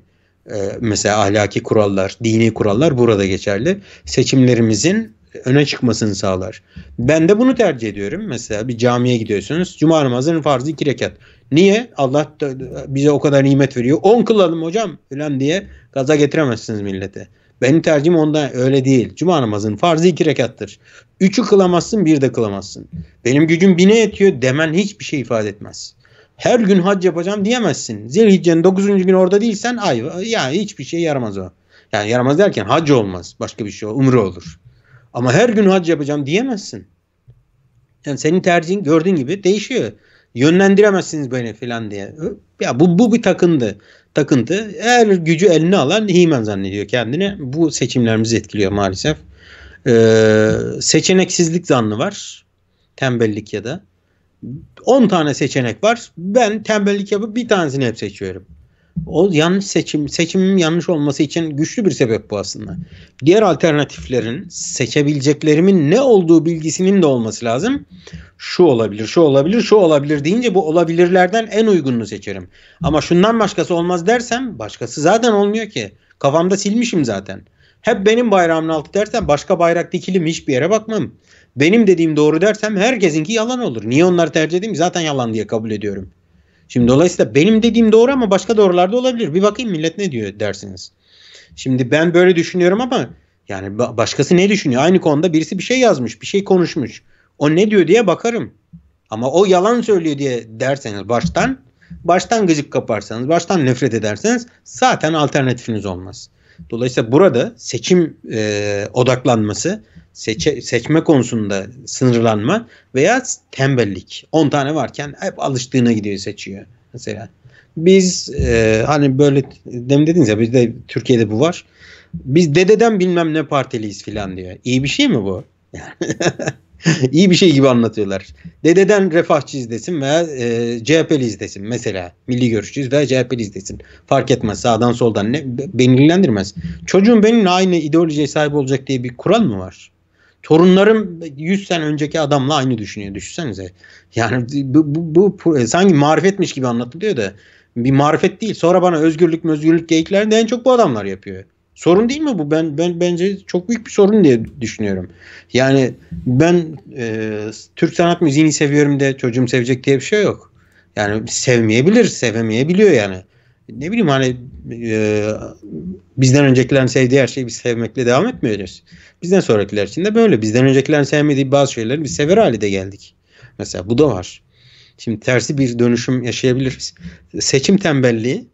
e, mesela ahlaki kurallar, dini kurallar burada geçerli. Seçimlerimizin öne çıkmasını sağlar. Ben de bunu tercih ediyorum. Mesela bir camiye gidiyorsunuz. Cuma namazının farzı iki rekat. Niye? Allah da bize o kadar nimet veriyor. On kılalım hocam falan diye gaza getiremezsiniz millete. Benim tercihim onda öyle değil. Cuma namazının farzı iki rekattır. Üçü kılamazsın bir de kılamazsın. Benim gücüm bine yetiyor demen hiçbir şey ifade etmez. Her gün hac yapacağım diyemezsin. Zilhicce'nin dokuzuncu gün orada değilsen ay ya yani hiçbir şey yaramaz o. Yani yaramaz derken hac olmaz. Başka bir şey olur. Umre olur. Ama her gün hac yapacağım diyemezsin. Yani senin tercihin gördüğün gibi değişiyor. Yönlendiremezsiniz beni filan diye. Ya bu, bu bir takındı. Takıntı. Eğer gücü eline alan himen zannediyor kendini. Bu seçimlerimizi etkiliyor maalesef. Ee, seçeneksizlik zannı var. Tembellik ya da. 10 tane seçenek var. Ben tembellik yapıp bir tanesini hep seçiyorum. O yanlış seçim, seçimin yanlış olması için güçlü bir sebep bu aslında. Diğer alternatiflerin seçebileceklerimin ne olduğu bilgisinin de olması lazım. Şu olabilir, şu olabilir, şu olabilir deyince bu olabilirlerden en uygununu seçerim. Ama şundan başkası olmaz dersem başkası zaten olmuyor ki. Kafamda silmişim zaten. Hep benim bayrağımın altı dersen başka bayrak dikilim hiçbir yere bakmam. Benim dediğim doğru dersem herkesinki yalan olur. Niye onları tercih edeyim? Zaten yalan diye kabul ediyorum. Şimdi dolayısıyla benim dediğim doğru ama başka doğrular da olabilir. Bir bakayım millet ne diyor dersiniz. Şimdi ben böyle düşünüyorum ama yani başkası ne düşünüyor? Aynı konuda birisi bir şey yazmış, bir şey konuşmuş. O ne diyor diye bakarım. Ama o yalan söylüyor diye derseniz baştan, baştan gıcık kaparsanız, baştan nefret ederseniz zaten alternatifiniz olmaz. Dolayısıyla burada seçim e, odaklanması seçe, seçme konusunda sınırlanma veya tembellik. 10 tane varken hep alıştığına gidiyor seçiyor mesela. Biz e, hani böyle demin dediniz ya bizde Türkiye'de bu var. Biz dededen bilmem ne partiliyiz filan diyor. İyi bir şey mi bu? İyi bir şey gibi anlatıyorlar. Dededen refahçı desin veya e, CHP'li izlesin mesela. Milli görüşçüyüz veya CHP'li desin. Fark etmez sağdan soldan ne, beni ilgilendirmez. Çocuğun benimle aynı ideolojiye sahip olacak diye bir kural mı var? torunlarım 100 sene önceki adamla aynı düşünüyor. Düşünsenize. Yani bu, bu, bu sanki marifetmiş gibi anlatılıyor da bir marifet değil. Sonra bana özgürlük özgürlük geyiklerini en çok bu adamlar yapıyor. Sorun değil mi bu? Ben ben bence çok büyük bir sorun diye düşünüyorum. Yani ben e, Türk sanat müziğini seviyorum de çocuğum sevecek diye bir şey yok. Yani sevmeyebilir, sevemeyebiliyor yani ne bileyim hani e, bizden öncekilerin sevdiği her şeyi biz sevmekle devam etmiyoruz. Bizden sonrakiler için de böyle. Bizden öncekilerin sevmediği bazı şeyleri biz sever de geldik. Mesela bu da var. Şimdi tersi bir dönüşüm yaşayabiliriz. Seçim tembelliği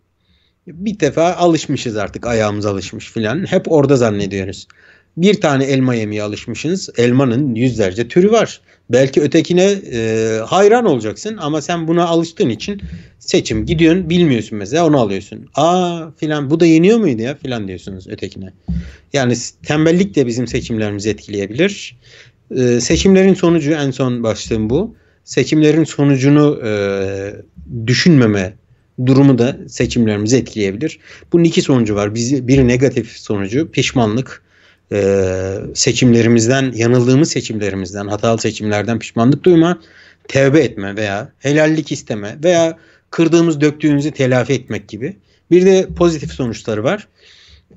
bir defa alışmışız artık ayağımız alışmış filan. Hep orada zannediyoruz. Bir tane elma yemeye alışmışsınız. Elmanın yüzlerce türü var. Belki ötekine e, hayran olacaksın ama sen buna alıştığın için seçim gidiyorsun bilmiyorsun mesela onu alıyorsun. Aa filan bu da yeniyor muydu ya filan diyorsunuz ötekine. Yani tembellik de bizim seçimlerimizi etkileyebilir. E, seçimlerin sonucu en son başlığım bu. Seçimlerin sonucunu e, düşünmeme durumu da seçimlerimizi etkileyebilir. Bunun iki sonucu var. Bizi, biri negatif sonucu pişmanlık e, seçimlerimizden, yanıldığımız seçimlerimizden, hatalı seçimlerden pişmanlık duyma, tevbe etme veya helallik isteme veya kırdığımız döktüğümüzü telafi etmek gibi. Bir de pozitif sonuçları var.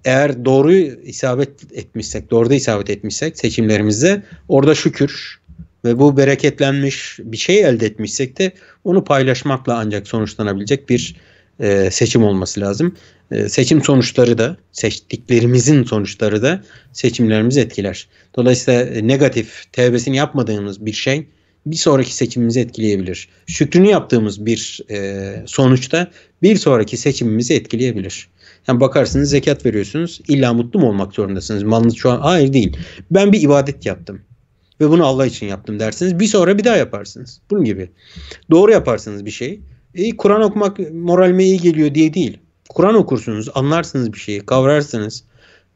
Eğer doğru isabet etmişsek, da isabet etmişsek seçimlerimizde orada şükür ve bu bereketlenmiş bir şey elde etmişsek de onu paylaşmakla ancak sonuçlanabilecek bir e, seçim olması lazım. E, seçim sonuçları da seçtiklerimizin sonuçları da seçimlerimizi etkiler. Dolayısıyla e, negatif tevbesini yapmadığımız bir şey bir sonraki seçimimizi etkileyebilir. Şükrünü yaptığımız bir e, sonuçta bir sonraki seçimimizi etkileyebilir. Yani bakarsınız zekat veriyorsunuz. illa mutlu mu olmak zorundasınız? Malınız şu an hayır değil. Ben bir ibadet yaptım ve bunu Allah için yaptım dersiniz. Bir sonra bir daha yaparsınız. Bunun gibi. Doğru yaparsınız bir şey. E, Kur'an okumak moralime iyi geliyor diye değil. Kur'an okursunuz, anlarsınız bir şeyi, kavrarsınız.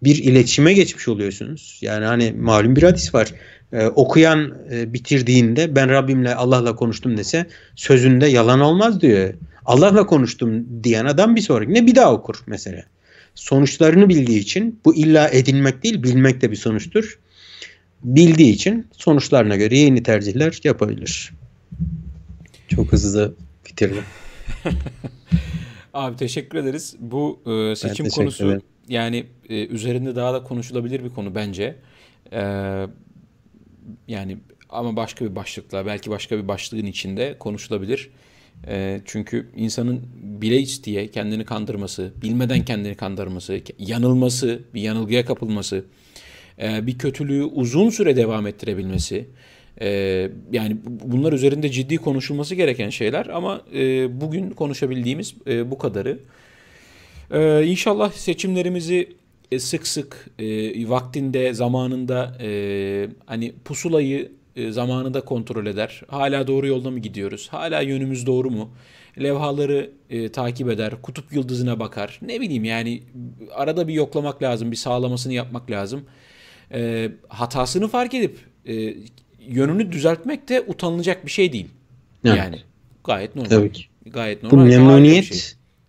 Bir iletişime geçmiş oluyorsunuz. Yani hani malum bir hadis var. Ee, okuyan e, bitirdiğinde ben Rabbimle Allah'la konuştum dese sözünde yalan olmaz diyor. Allah'la konuştum diyen adam bir sonraki ne bir daha okur mesela. Sonuçlarını bildiği için bu illa edinmek değil bilmek de bir sonuçtur. Bildiği için sonuçlarına göre yeni tercihler yapabilir. Çok hızlı bitirdim. Abi teşekkür ederiz. Bu e, seçim konusu ederim. yani e, üzerinde daha da konuşulabilir bir konu bence. E, yani ama başka bir başlıkla belki başka bir başlığın içinde konuşulabilir. E, çünkü insanın bile diye kendini kandırması, bilmeden kendini kandırması, yanılması, bir yanılgıya kapılması, e, bir kötülüğü uzun süre devam ettirebilmesi, ee, yani bunlar üzerinde ciddi konuşulması gereken şeyler ama e, bugün konuşabildiğimiz e, bu kadarı. Ee, inşallah seçimlerimizi e, sık sık vaktinde zamanında hani pusulayı zamanında kontrol eder. Hala doğru yolda mı gidiyoruz? Hala yönümüz doğru mu? Levhaları e, takip eder, kutup yıldızına bakar. Ne bileyim yani arada bir yoklamak lazım, bir sağlamasını yapmak lazım. E, hatasını fark edip e, yönünü düzeltmek de utanılacak bir şey değil. Evet. Yani gayet normal. Tabii ki. Gayet normal. Bu memnuniyet şey.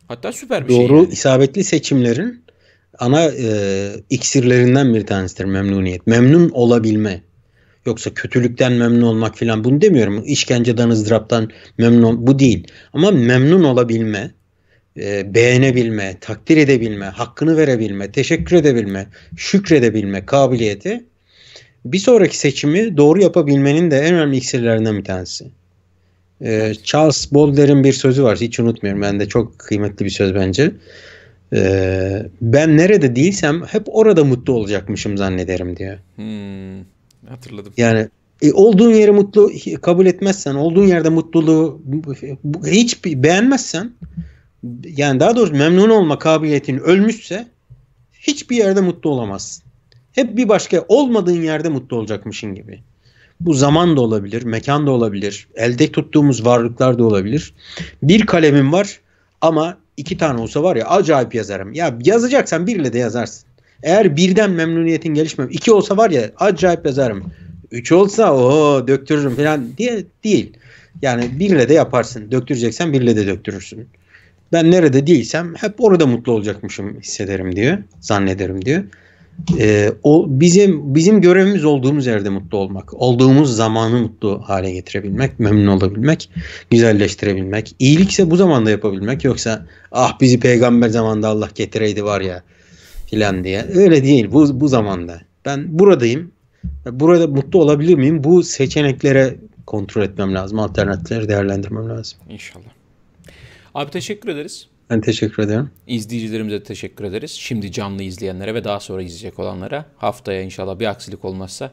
hatta süper bir doğru, şey. Doğru yani. isabetli seçimlerin ana e, iksirlerinden bir tanesidir memnuniyet. Memnun olabilme. Yoksa kötülükten memnun olmak filan bunu demiyorum. İşkenceden, ızdıraptan memnun bu değil. Ama memnun olabilme, e, beğenebilme, takdir edebilme, hakkını verebilme, teşekkür edebilme, şükredebilme kabiliyeti bir sonraki seçimi doğru yapabilmenin de en önemli iksirlerinden bir tanesi. Ee, Charles Baudelaire'in bir sözü var hiç unutmuyorum. Ben de çok kıymetli bir söz bence. Ee, ben nerede değilsem hep orada mutlu olacakmışım zannederim diyor. Hmm, hatırladım. Yani e, olduğun yeri mutlu kabul etmezsen, olduğun yerde mutluluğu hiç beğenmezsen yani daha doğrusu memnun olma kabiliyetin ölmüşse hiçbir yerde mutlu olamazsın. Hep bir başka olmadığın yerde mutlu olacakmışın gibi. Bu zaman da olabilir, mekan da olabilir, elde tuttuğumuz varlıklar da olabilir. Bir kalemim var ama iki tane olsa var ya acayip yazarım. Ya yazacaksan biriyle de yazarsın. Eğer birden memnuniyetin gelişmem, iki olsa var ya acayip yazarım. Üç olsa o döktürürüm falan diye değil. Yani birle de yaparsın. Döktüreceksen birle de döktürürsün. Ben nerede değilsem hep orada mutlu olacakmışım hissederim diyor. Zannederim diyor. E, o bizim bizim görevimiz olduğumuz yerde mutlu olmak, olduğumuz zamanı mutlu hale getirebilmek, memnun olabilmek, güzelleştirebilmek. İyilikse bu zamanda yapabilmek yoksa ah bizi peygamber zamanında Allah getireydi var ya filan diye. Öyle değil bu bu zamanda. Ben buradayım. Burada mutlu olabilir miyim? Bu seçeneklere kontrol etmem lazım. Alternatifleri değerlendirmem lazım. İnşallah. Abi teşekkür ederiz. Ben teşekkür ederim. İzleyicilerimize teşekkür ederiz. Şimdi canlı izleyenlere ve daha sonra izleyecek olanlara haftaya inşallah bir aksilik olmazsa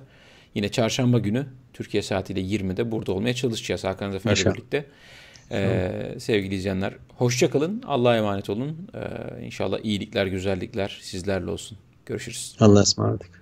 yine çarşamba günü Türkiye saatiyle 20'de burada olmaya çalışacağız Hakan Zafer'le birlikte. Ee, sevgili izleyenler hoşçakalın. Allah'a emanet olun. Ee, inşallah iyilikler, güzellikler sizlerle olsun. Görüşürüz. Allah'a ısmarladık.